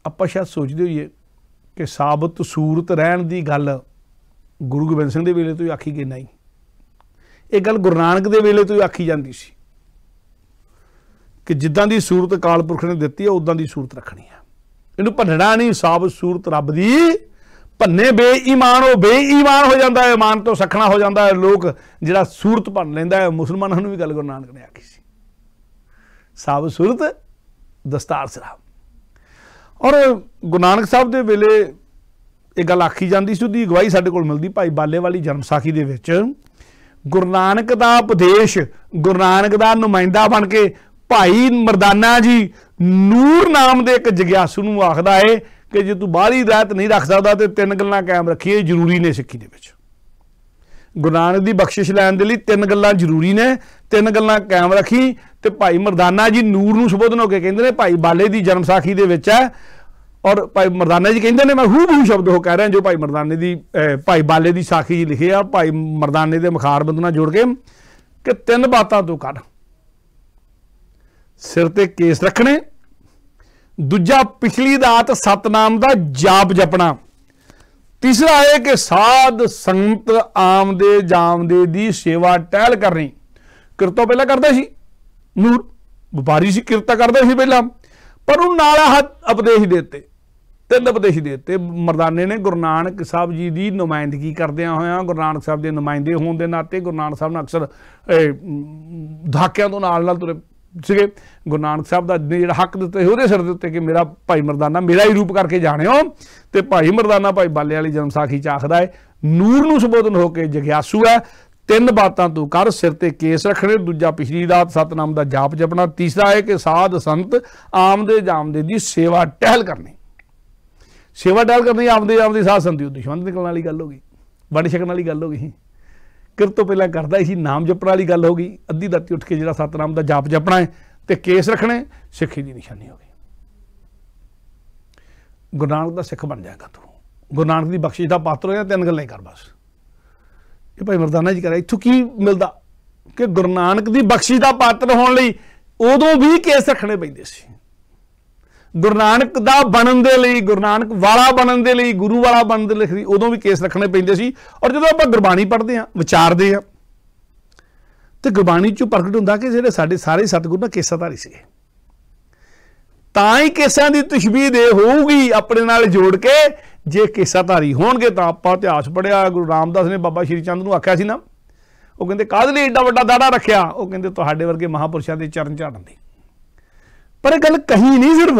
ਆਪਾਂ ਸ਼ਾਇਦ ਸੋਚਦੇ ਹੋਈਏ ਕਿ ਸਾਬਤ ਸੂਰਤ ਰਹਿਣ ਦੀ ਗੱਲ ਗੁਰੂ ਗੋਬਿੰਦ ਸਿੰਘ ਦੇ ਵੇਲੇ ਤੋਂ ਹੀ ਆਖੀ ਗਈ ਨਹੀਂ ਇਹ ਗੱਲ ਗੁਰੂ ਨਾਨਕ ਦੇ ਵੇਲੇ ਤੋਂ ਹੀ ਆਖੀ ਜਾਂਦੀ ਸੀ ਕਿ ਜਿੱਦਾਂ ਦੀ ਸੂਰਤ ਕਾਲ ਪੁਰਖ ਨੇ ਦਿੱਤੀ ਹੈ ਉਦਾਂ ਦੀ ਸੂਰਤ ਰੱਖਣੀ ਹੈ ਇਹਨੂੰ ਭੰਨਣਾ ਨਹੀਂ ਸਾਬਤ ਸੂਰਤ ਰੱਬ ਦੀ ਭੰਨੇ ਬੇਈਮਾਨ ਹੋ ਬੇਈਮਾਨ ਹੋ ਜਾਂਦਾ ਹੈ ਇਮਾਨ ਤੋਂ ਸਖਣਾ ਹੋ ਜਾਂਦਾ ਹੈ ਲੋਕ ਜਿਹੜਾ ਸੂਰਤ ਭੰਨ ਲੈਂਦਾ ਹੈ ਮੁਸਲਮਾਨਾਂ ਨੂੰ ਵੀ ਗੱਲ ਗੁਰੂ ਨਾਨਕ ਨੇ ਆਖੀ ਸੀ ਸਾਬਤ ਸੂਰਤ ਦਸਤਾਰ ਸਰਾ ਔਰ ਗੁਰੂ ਨਾਨਕ ਸਾਹਿਬ ਦੇ ਵੇਲੇ ਇਹ ਗੱਲ ਆਖੀ ਜਾਂਦੀ ਸੀ ਉਹਦੀ ਗਵਾਹੀ ਸਾਡੇ ਕੋਲ ਮਿਲਦੀ ਭਾਈ ਬਾਲੇ ਵਾਲੀ ਜਨਮ ਸਾਖੀ ਦੇ ਵਿੱਚ ਗੁਰੂ ਨਾਨਕ ਦਾ ਉਪਦੇਸ਼ ਗੁਰੂ ਨਾਨਕ ਦਾ ਨੁਮਾਇੰਦਾ ਬਣ ਕੇ ਭਾਈ ਮਰਦਾਨਾ ਜੀ ਨੂਰ ਨਾਮ ਦੇ ਇੱਕ ਜਗਿਆਸੂ ਨੂੰ ਆਖਦਾ ਏ ਕਿ ਜੇ ਤੂੰ ਬਾਹਰੀ ਰਹਿਤ ਨਹੀਂ ਰੱਖ ਸਕਦਾ ਤੇ ਤਿੰਨ ਗੱਲਾਂ ਕਾਇਮ ਰੱਖੀਏ ਜ਼ਰੂਰੀ ਨੇ ਸਿੱਖੀ ਦੇ ਵਿੱਚ ਗੁਰੂ ਨਾਨਕ ਦੀ ਬਖਸ਼ਿਸ਼ ਲੈਣ ਦੇ ਲਈ ਤਿੰਨ ਗੱਲਾਂ ਜ਼ਰੂਰੀ ਨੇ ਤਿੰਨ ਗੱਲਾਂ ਕਾਇਮ ਰੱਖੀ ਤੇ ਭਾਈ ਮਰਦਾਨਾ ਜੀ ਨੂਰ ਨੂੰ ਸੰਬੋਧਨ ਹੋ ਕੇ ਕਹਿੰਦੇ ਨੇ ਭਾਈ ਬਾਲੇ ਦੀ ਜਨਮ ਸਾਖੀ ਦੇ ਵਿੱਚ ਹੈ ਔਰ ਭਾਈ ਮਰਦਾਨਾ ਜੀ ਕਹਿੰਦੇ ਨੇ ਮੈਂ ਹੂ ਬੂ ਸ਼ਬਦ ਹੋ ਕਹਿ ਰਿਹਾ ਜੋ ਭਾਈ ਮਰਦਾਨੇ ਦੀ ਭਾਈ ਬਾਲੇ ਦੀ ਸਾਖੀ ਲਿਖੇ ਆ ਭਾਈ ਮਰਦਾਨੇ ਦੇ ਮੁਖਾਰਬੰਦ ਨਾਲ ਜੁੜ ਕੇ ਕਿ ਤਿੰਨ ਬਾਤਾਂ ਤੋਂ ਕਰ ਸਿਰ ਤੇ ਕੇਸ ਰੱਖਣੇ ਦੂਜਾ ਪਿਛਲੀ ਦਾਤ ਸਤਨਾਮ ਦਾ ਜਾਪ ਜਪਣਾ ਤੀਸਰਾ ਹੈ ਕਿ ਸਾਧ ਸੰਤ ਆਮ ਦੇ ਜਾਮ ਦੇ ਦੀ ਸੇਵਾ ਟਹਿਲ ਕਰਨੀ ਕਿਰਤੋਂ ਪਹਿਲਾਂ ਕਰਦਾ ਸੀ ਨੂਰ ਵਪਾਰੀ ਸੀ ਕਿਰਤਾ ਕਰਦਾ ਸੀ ਪਹਿਲਾਂ ਪਰ ਉਹ ਨਾਲ ਹੱਥ ਉਪਦੇਸ਼ ਦਿੱਤੇ ਤਿੰਨ ਉਪਦੇਸ਼ ਦਿੱਤੇ ਮਰਦਾਨੇ ਨੇ ਗੁਰੂ ਨਾਨਕ ਸਾਹਿਬ ਜੀ ਦੀ ਨੁਮਾਇੰਦਗੀ ਕਰਦਿਆਂ ਹੋਇਆਂ ਗੁਰੂ ਨਾਨਕ ਸਾਹਿਬ ਦੇ ਨੁਮਾਇੰਦੇ ਹੋਣ ਦੇ ਨਾਤੇ ਗੁਰੂ ਨਾਨਕ ਸਾਹਿਬ ਨਾਲ ਅਕਸਰ ਧਾਕਿਆਂ ਤੋਂ ਨਾਲ ਨਾਲ ਤੁਰੇ ਸੀਗੇ ਗੁਰੂ ਨਾਨਕ ਸਾਹਿਬ ਦਾ ਜਿਹੜਾ ਹੱਕ ਦਿੱਤੇ ਉਹਦੇ ਸਿਰ ਦੇ ਉੱਤੇ ਕਿ ਮੇਰਾ ਭਾਈ ਮਰਦਾਨਾ ਮੇਰਾ ਹੀ ਰੂਪ ਕਰਕੇ ਜਾਣਿਓ ਤੇ ਭਾਈ ਮਰਦਾਨਾ ਭਾਈ ਬਾਲੇ ਵਾਲੀ ਜਨਮ ਸਾਖੀ ਚ ਆਖਦਾ ਹੈ ਨੂਰ ਨੂੰ ਸੰਬੋਧਨ ਹੋ ਕੇ ਜਗਿਆਸੂ ਹੈ ਤਿੰਨ ਬਾਤਾਂ ਤੂੰ ਕਰ ਸਿਰ ਤੇ ਕੇਸ ਰੱਖਣੇ ਦੂਜਾ ਪਿਛਲੀ ਰਾਤ ਸਤਨਾਮ ਦਾ ਜਾਪ ਜਪਣਾ ਤੀਸਰਾ ਹੈ ਕਿ ਸਾਧ ਸੰਤ ਆਮਦੇ ਜਾਮਦੇ ਦੀ ਸੇਵਾ ਟਹਿਲ ਕਰਨੀ ਸੇਵਾ ਟਹਿਲ ਕਰਨੀ ਆਮਦੇ ਆਮਦੇ ਸਾਧ ਸੰਤ ਦੀ ਦੁਸ਼ਮਣ ਨਿਕਲਣ ਵਾਲੀ ਗੱਲ ਹੋ ਗਈ ਵੰਡ ਛਕਣ ਵਾਲੀ ਗੱਲ ਹੋ ਗਈ ਕਿਰ ਤੋਂ ਪਹਿਲਾਂ ਕਰਦਾ ਸੀ ਨਾਮ ਜਪਣ ਵਾਲੀ ਗੱਲ ਹੋ ਗਈ ਅੱਧੀ ਦਾਤੀ ਉੱਠ ਕੇ ਜਿਹੜਾ ਸਤਨਾਮ ਦਾ ਜਾਪ ਜਪਣਾ ਹੈ ਤੇ ਕੇਸ ਰੱਖਣੇ ਸਿੱਖੀ ਦੀ ਨਿਸ਼ਾਨੀ ਹੋ ਗਈ ਗੁਰੂ ਨਾਨਕ ਦਾ ਸਿੱਖ ਬਣ ਜਾਏਗਾ ਤੂੰ ਗੁਰੂ ਨਾਨਕ ਦੀ ਬਖਸ਼ਿਸ਼ ਦਾ ਪਾਤਰ ਹੋਇਆ ਤਿੰਨ ਗੱਲਾਂ ਹੀ ਕਰ ਬਸ ਇਹ ਭਾਈ ਮਰਦਾਨਾ ਜੀ ਕਰਾ ਇੱਥੋਂ ਕੀ ਮਿਲਦਾ ਕਿ ਗੁਰੂ ਨਾਨਕ ਦੀ ਬਖਸ਼ਿਸ਼ ਦਾ ਪਾਤਰ ਹੋਣ ਲਈ ਉਦੋਂ ਵੀ ਕੇਸ ਰੱਖਣੇ ਪੈਂਦੇ ਸੀ ਗੁਰੂ ਨਾਨਕ ਦਾ ਬਣਨ ਦੇ ਲਈ ਗੁਰੂ ਨਾਨਕ ਵਾਲਾ ਬਣਨ ਦੇ ਲਈ ਗੁਰੂ ਵਾਲਾ ਬਣਨ ਦੇ ਲਈ ਉਦੋਂ ਵੀ ਕੇਸ ਰੱਖਣੇ ਪੈਂਦੇ ਸੀ ਔਰ ਜਦੋਂ ਆਪਾਂ ਗੁਰਬਾਣੀ ਪੜ੍ਹਦੇ ਆ ਵਿਚਾਰਦੇ ਆ ਤੇ ਗੁਰਬਾਣੀ ਚੋਂ ਪ੍ਰਗਟ ਹੁੰਦਾ ਕਿ ਜਿਹੜੇ ਸਾਡੇ ਸਾਰੇ ਸਤਿਗੁਰ ਨਾ ਕੇਸਾਧਾਰੀ ਸੀ ਤਾਂ ਹੀ ਕੇਸਾਂ ਦੀ ਤਸ਼ਬੀਹ ਦੇ ਹੋਊਗੀ ਆਪਣੇ ਨਾਲ ਜੋੜ ਕੇ ਜੇ ਕੇਸਾਧਾਰੀ ਹੋਣਗੇ ਤਾਂ ਆਪਾਂ ਇਤਿਹਾਸ ਪੜਿਆ ਗੁਰੂ ਰਾਮਦਾਸ ਨੇ ਬਾਬਾ ਸ਼੍ਰੀ ਚੰਦ ਨੂੰ ਆਖਿਆ ਸੀ ਨਾ ਉਹ ਕਹਿੰਦੇ ਕਾਹਦੇ ਲਈ ਏਡਾ ਵੱਡਾ ਦਾੜਾ ਰੱਖਿਆ ਉਹ ਕਹਿੰਦੇ ਤੁਹਾਡੇ ਵਰਗੇ ਮਹਾਪੁਰਸ਼ਾਂ ਦੇ ਚਰਨ ਝਾੜਨ ਦੀ ਪਰ ਇਹ ਗੱਲ ਕਹੀ ਨਹੀਂ ਸਿਰਫ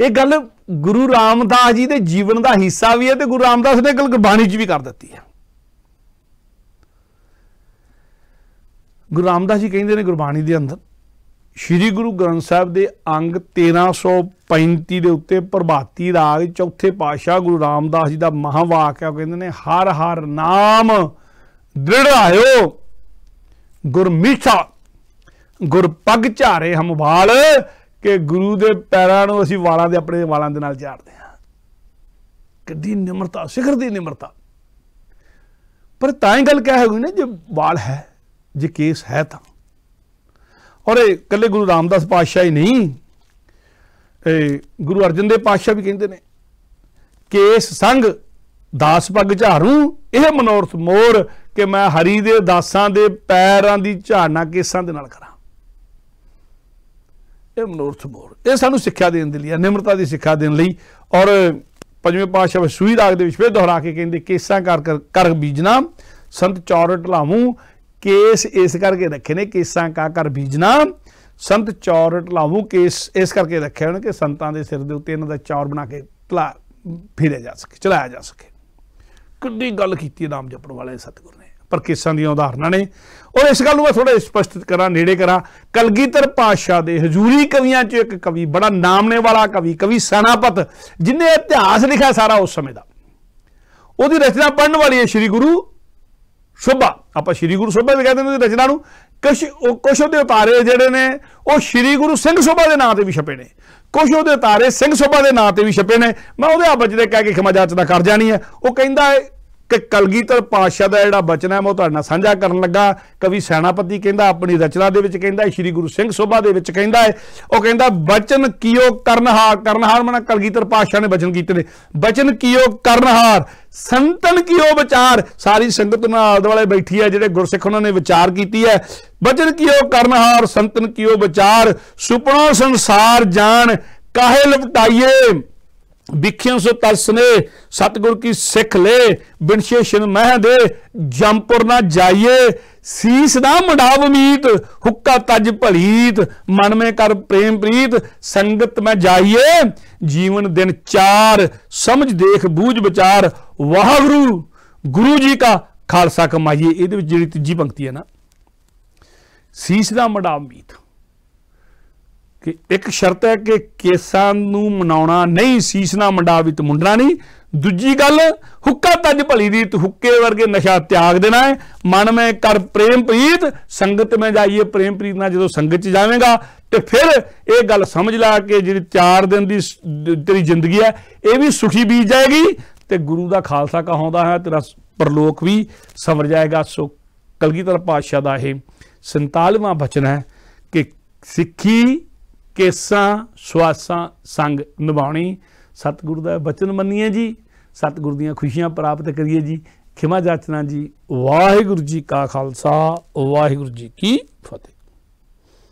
ਇਹ ਗੱਲ ਗੁਰੂ ਰਾਮਦਾਸ ਜੀ ਦੇ ਜੀਵਨ ਦਾ ਹਿੱਸਾ ਵੀ ਹੈ ਤੇ ਗੁਰੂ ਰਾਮਦਾਸ ਨੇ ਗੱਲ ਗੁਰਬਾਣੀ 'ਚ ਵੀ ਕਰ ਦਿੱਤੀ ਹੈ ਗੁਰੂ ਰਾਮਦਾਸ ਜੀ ਕਹਿੰਦੇ ਨੇ ਗੁਰਬਾਣੀ ਦੇ ਅੰਦਰ ਸ੍ਰੀ ਗੁਰੂ ਗ੍ਰੰਥ ਸਾਹਿਬ ਦੇ ਅੰਗ 1335 ਦੇ ਉੱਤੇ ਪ੍ਰਭਾਤੀ ਰਾਗ ਚੌਥੇ ਪਾਸ਼ਾ ਗੁਰੂ ਰਾਮਦਾਸ ਜੀ ਦਾ ਮਹਾਵਾਕ ਹੈ ਉਹ ਕਹਿੰਦੇ ਨੇ ਹਰ ਹਰ ਨਾਮ ਆਇਓ ਗੁਰਮੀਠਾ ਗੁਰਪਗ ਝਾਰੇ ਹਮਵਾਲ ਕਿ ਗੁਰੂ ਦੇ ਪੈਰਾਂ ਨੂੰ ਅਸੀਂ ਵਾਲਾਂ ਦੇ ਆਪਣੇ ਵਾਲਾਂ ਦੇ ਨਾਲ ਝਾੜਦੇ ਹਾਂ ਕਿੱਡੀ ਨਿਮਰਤਾ ਸਿਖਰ ਦੀ ਨਿਮਰਤਾ ਪਰ ਤਾਂ ਹੀ ਗੱਲ ਕਿਹਾ ਹੋਈ ਨਾ ਜੇ ਵਾਲ ਹੈ ਜੇ ਕੇਸ ਹੈ ਤਾਂ ਔਰ ਇਹ ਕੱਲੇ ਗੁਰੂ ਰਾਮਦਾਸ ਪਾਤਸ਼ਾਹ ਹੀ ਨਹੀਂ ਇਹ ਗੁਰੂ ਅਰਜਨ ਦੇਵ ਪਾਤਸ਼ਾਹ ਵੀ ਕਹਿੰਦੇ ਨੇ ਕੇਸ ਸੰਗ ਦਾਸ ਪੱਗ ਝਾਰੂ ਇਹ ਮਨੋਰਥ ਮੋਰ ਕਿ ਮੈਂ ਹਰੀ ਦੇ ਦਾਸਾਂ ਦੇ ਪੈਰਾਂ ਦੀ ਝਾੜਨਾ ਕੇਸਾਂ ਦੇ ਨਾਲ ਕਰਾਂ ਇਹ ਮਨੋਰਥ ਮੋਰ ਇਹ ਸਾਨੂੰ ਸਿੱਖਿਆ ਦੇਣ ਦੇ ਲਈ ਨਿਮਰਤਾ ਦੀ ਸਿੱਖਿਆ ਦੇਣ ਲਈ ਔਰ ਪੰਜਵੇਂ ਵਿੱਚ ਸੂਈ ਰਾਗ ਦੇ ਵਿੱਚ ਫੇਰ ਦੁਹਰਾ ਕੇ ਕਹਿੰਦੇ ਕੇਸਾਂ ਕਰ ਕਰ ਬੀਜਣਾ ਸੰਤ ਚੌਰ ਢਲਾਵੂ ਕੇਸ ਇਸ ਕਰਕੇ ਰੱਖੇ ਨੇ ਕੇਸਾਂ ਕਾ ਕਰ ਬੀਜਣਾ ਸੰਤ ਚੌਰ ਢਲਾਵੂ ਕੇਸ ਇਸ ਕਰਕੇ ਰੱਖਿਆ ਉਹਨਾਂ ਕਿ ਸੰਤਾਂ ਦੇ ਸਿਰ ਦੇ ਉੱਤੇ ਇਹਨਾਂ ਦਾ ਚੌਰ ਬਣਾ ਕੇ ਢਲਾ ਫੇਰੇ ਜਾ ਸਕੇ ਚਲਾਇਆ ਜਾ ਸਕੇ ਕਿੰਨੀ ਗੱਲ ਕੀਤੀ ਨਾਮ ਜਪਣ ਵਾਲੇ ਸਤਿਗੁਰੂ ਨੇ ਪਰ ਕੇਸਾਂ ਦੀਆਂ ਉਦਾਹਰਨਾਂ ਨੇ ਔਰ ਇਸ ਗੱਲ ਨੂੰ ਮੈਂ ਥੋੜਾ ਸਪਸ਼ਟ ਕਰਾਂ ਨੇੜੇ ਕਰਾਂ ਕਲਗੀਧਰ ਪਾਸ਼ਾ ਦੇ ਹਜ਼ੂਰੀ ਕਵੀਆਂ 'ਚ ਇੱਕ ਕਵੀ ਬੜਾ ਨਾਮਨੇ ਵਾਲਾ ਕਵੀ ਕਵੀ ਸਨਾਪਤ ਜਿਨੇ ਇਤਿਹਾਸ ਲਿਖਿਆ ਸਾਰਾ ਉਸ ਸਮੇਂ ਦਾ ਉਹਦੀ ਰਚਨਾ ਪੜਨ ਵਾਲੀ ਹੈ ਸ੍ਰੀ ਗੁਰੂ ਸ਼ੋਭਾ ਆਪਾਂ ਸ੍ਰੀ ਗੁਰੂ ਸ਼ੋਭਾ ਵੀ ਕਹਿੰਦੇ ਨੇ ਉਹਦੀ ਰਚਨਾ ਨੂੰ ਕੁਛ ਕੁਛ ਉਹਦੇ ਉਤਾਰੇ ਜਿਹੜੇ ਨੇ ਉਹ ਸ੍ਰੀ ਗੁਰੂ ਸਿੰਘ ਸ਼ੋਭਾ ਦੇ ਨਾਂ ਤੇ ਵੀ ਛਪੇ ਨੇ ਕੁਛ ਉਹਦੇ ਉਤਾਰੇ ਸਿੰਘ ਸ਼ੋਭਾ ਦੇ ਨਾਂ ਤੇ ਵੀ ਛਪੇ ਨੇ ਮੈਂ ਉਹਦੇ ਆਪਜ ਦੇ ਕਹਿ ਕੇ ਖਮਾ ਜਾਂਚ ਦਾ ਕਰ ਜਾਣੀ ਹੈ ਉਹ ਕਹਿੰਦਾ ਕਿ ਕਲਗੀਧਰ ਪਾਤਸ਼ਾਹ ਦਾ ਜਿਹੜਾ ਬਚਨ ਹੈ ਮੈਂ ਤੁਹਾਡੇ ਨਾਲ ਸਾਂਝਾ ਕਰਨ ਲੱਗਾ ਕਵੀ ਸੈਨਾਪਤੀ ਕਹਿੰਦਾ ਆਪਣੀ ਰਚਨਾ ਦੇ ਵਿੱਚ ਕਹਿੰਦਾ ਸ੍ਰੀ ਗੁਰੂ ਸਿੰਘ ਸੋਭਾ ਦੇ ਵਿੱਚ ਕਹਿੰਦਾ ਹੈ ਉਹ ਕਹਿੰਦਾ ਬਚਨ ਕੀਓ ਕਰਨਹਾਰ ਕਰਨਹਾਰ ਮਨ ਕਲਗੀਧਰ ਪਾਤਸ਼ਾਹ ਨੇ ਬਚਨ ਕੀਤੇ ਨੇ ਬਚਨ ਕੀਓ ਕਰਨਹਾਰ ਸੰਤਨ ਕੀਓ ਵਿਚਾਰ ਸਾਰੀ ਸੰਗਤ ਨਾਲ ਦੁਆਲੇ ਬੈਠੀ ਹੈ ਜਿਹੜੇ ਗੁਰਸਿੱਖ ਉਹਨਾਂ ਨੇ ਵਿਚਾਰ ਕੀਤੀ ਹੈ ਬਚਨ ਕੀਓ ਕਰਨਹਾਰ ਸੰਤਨ ਕੀਓ ਵਿਚਾਰ ਸੁਪਨਾ ਸੰਸਾਰ ਜਾਣ ਕਾਹੇ ਲਪਟਾਈਏ ਵਿਖਿਆ ਸੋ ਤਰਸਨੇ ਸਤਗੁਰ ਕੀ ਸਿੱਖ ਲੈ ਬਿਨਸ਼ੇਸ਼ਨ ਮਹਿ ਦੇ ਜੰਪੁਰ ਨਾ ਜਾਈਏ ਸੀਸ ਦਾ ਮਡਾਵ ਮੀਤ ਹੁੱਕਾ ਤਜ ਭਲੀਤ ਮਨ ਮੇ ਕਰ ਪ੍ਰੇਮ ਪ੍ਰੀਤ ਸੰਗਤ ਮੈਂ ਜਾਈਏ ਜੀਵਨ ਦਿਨ ਚਾਰ ਸਮਝ ਦੇਖ ਬੂਝ ਵਿਚਾਰ ਵਾਹਿਗੁਰੂ ਗੁਰੂ ਜੀ ਕਾ ਖਾਲਸਾ ਕਮਾਈਏ ਇਹਦੇ ਵਿੱਚ ਜਿਹੜੀ ਤੀਜੀ ਪੰਕਤੀ ਹੈ ਨਾ ਸੀਸ ਦਾ ਮਡਾਵ ਮੀਤ ਕਿ ਇੱਕ ਸ਼ਰਤ ਹੈ ਕਿ ਕੇਸਾਂ ਨੂੰ ਮਨਾਉਣਾ ਨਹੀਂ ਸੀਸ ਨਾ ਮੰਡਾ ਵਿੱਚ ਮੁੰਡਣਾ ਨਹੀਂ ਦੂਜੀ ਗੱਲ ਹੁੱਕਾ ਤੱਜ ਭਲੀ ਦੀ ਹੁੱਕੇ ਵਰਗੇ ਨਸ਼ਾ ਤਿਆਗ ਦੇਣਾ ਹੈ ਮਨ ਮੈਂ ਕਰ ਪ੍ਰੇਮ ਪ੍ਰੀਤ ਸੰਗਤ ਮੈਂ ਜਾਈਏ ਪ੍ਰੇਮ ਪ੍ਰੀਤ ਨਾਲ ਜਦੋਂ ਸੰਗਤ ਚ ਜਾਵੇਂਗਾ ਤੇ ਫਿਰ ਇਹ ਗੱਲ ਸਮਝ ਲਾ ਕੇ ਜਿਹੜੀ 4 ਦਿਨ ਦੀ ਤੇਰੀ ਜ਼ਿੰਦਗੀ ਹੈ ਇਹ ਵੀ ਸੁਖੀ ਬੀਜ ਜਾਏਗੀ ਤੇ ਗੁਰੂ ਦਾ ਖਾਲਸਾ ਕਹਾਉਂਦਾ ਹੈ ਤੇਰਾ ਪਰਲੋਕ ਵੀ ਸਮਰ ਜਾਏਗਾ ਸੋ ਕਲਗੀਧਰ ਪਾਤਸ਼ਾਹ ਦਾ ਇਹ 47ਵਾਂ ਬਚਨ ਹੈ ਕਿ ਸਿੱਖੀ ਕੇਸਾਂ ਸਵਾਸਾਂ ਸੰਗ ਨਿਭਾਉਣੀ ਸਤਿਗੁਰੂ ਦਾ ਬਚਨ ਮੰਨੀਏ ਜੀ ਸਤਿਗੁਰ ਦੀਆਂ ਖੁਸ਼ੀਆਂ ਪ੍ਰਾਪਤ ਕਰੀਏ ਜੀ ਖਿਮਾ ਜਾਚਨਾ ਜੀ ਵਾਹਿਗੁਰੂ ਜੀ ਕਾ ਖਾਲਸਾ ਵਾਹਿਗੁਰੂ ਜੀ ਕੀ ਫਤਿਹ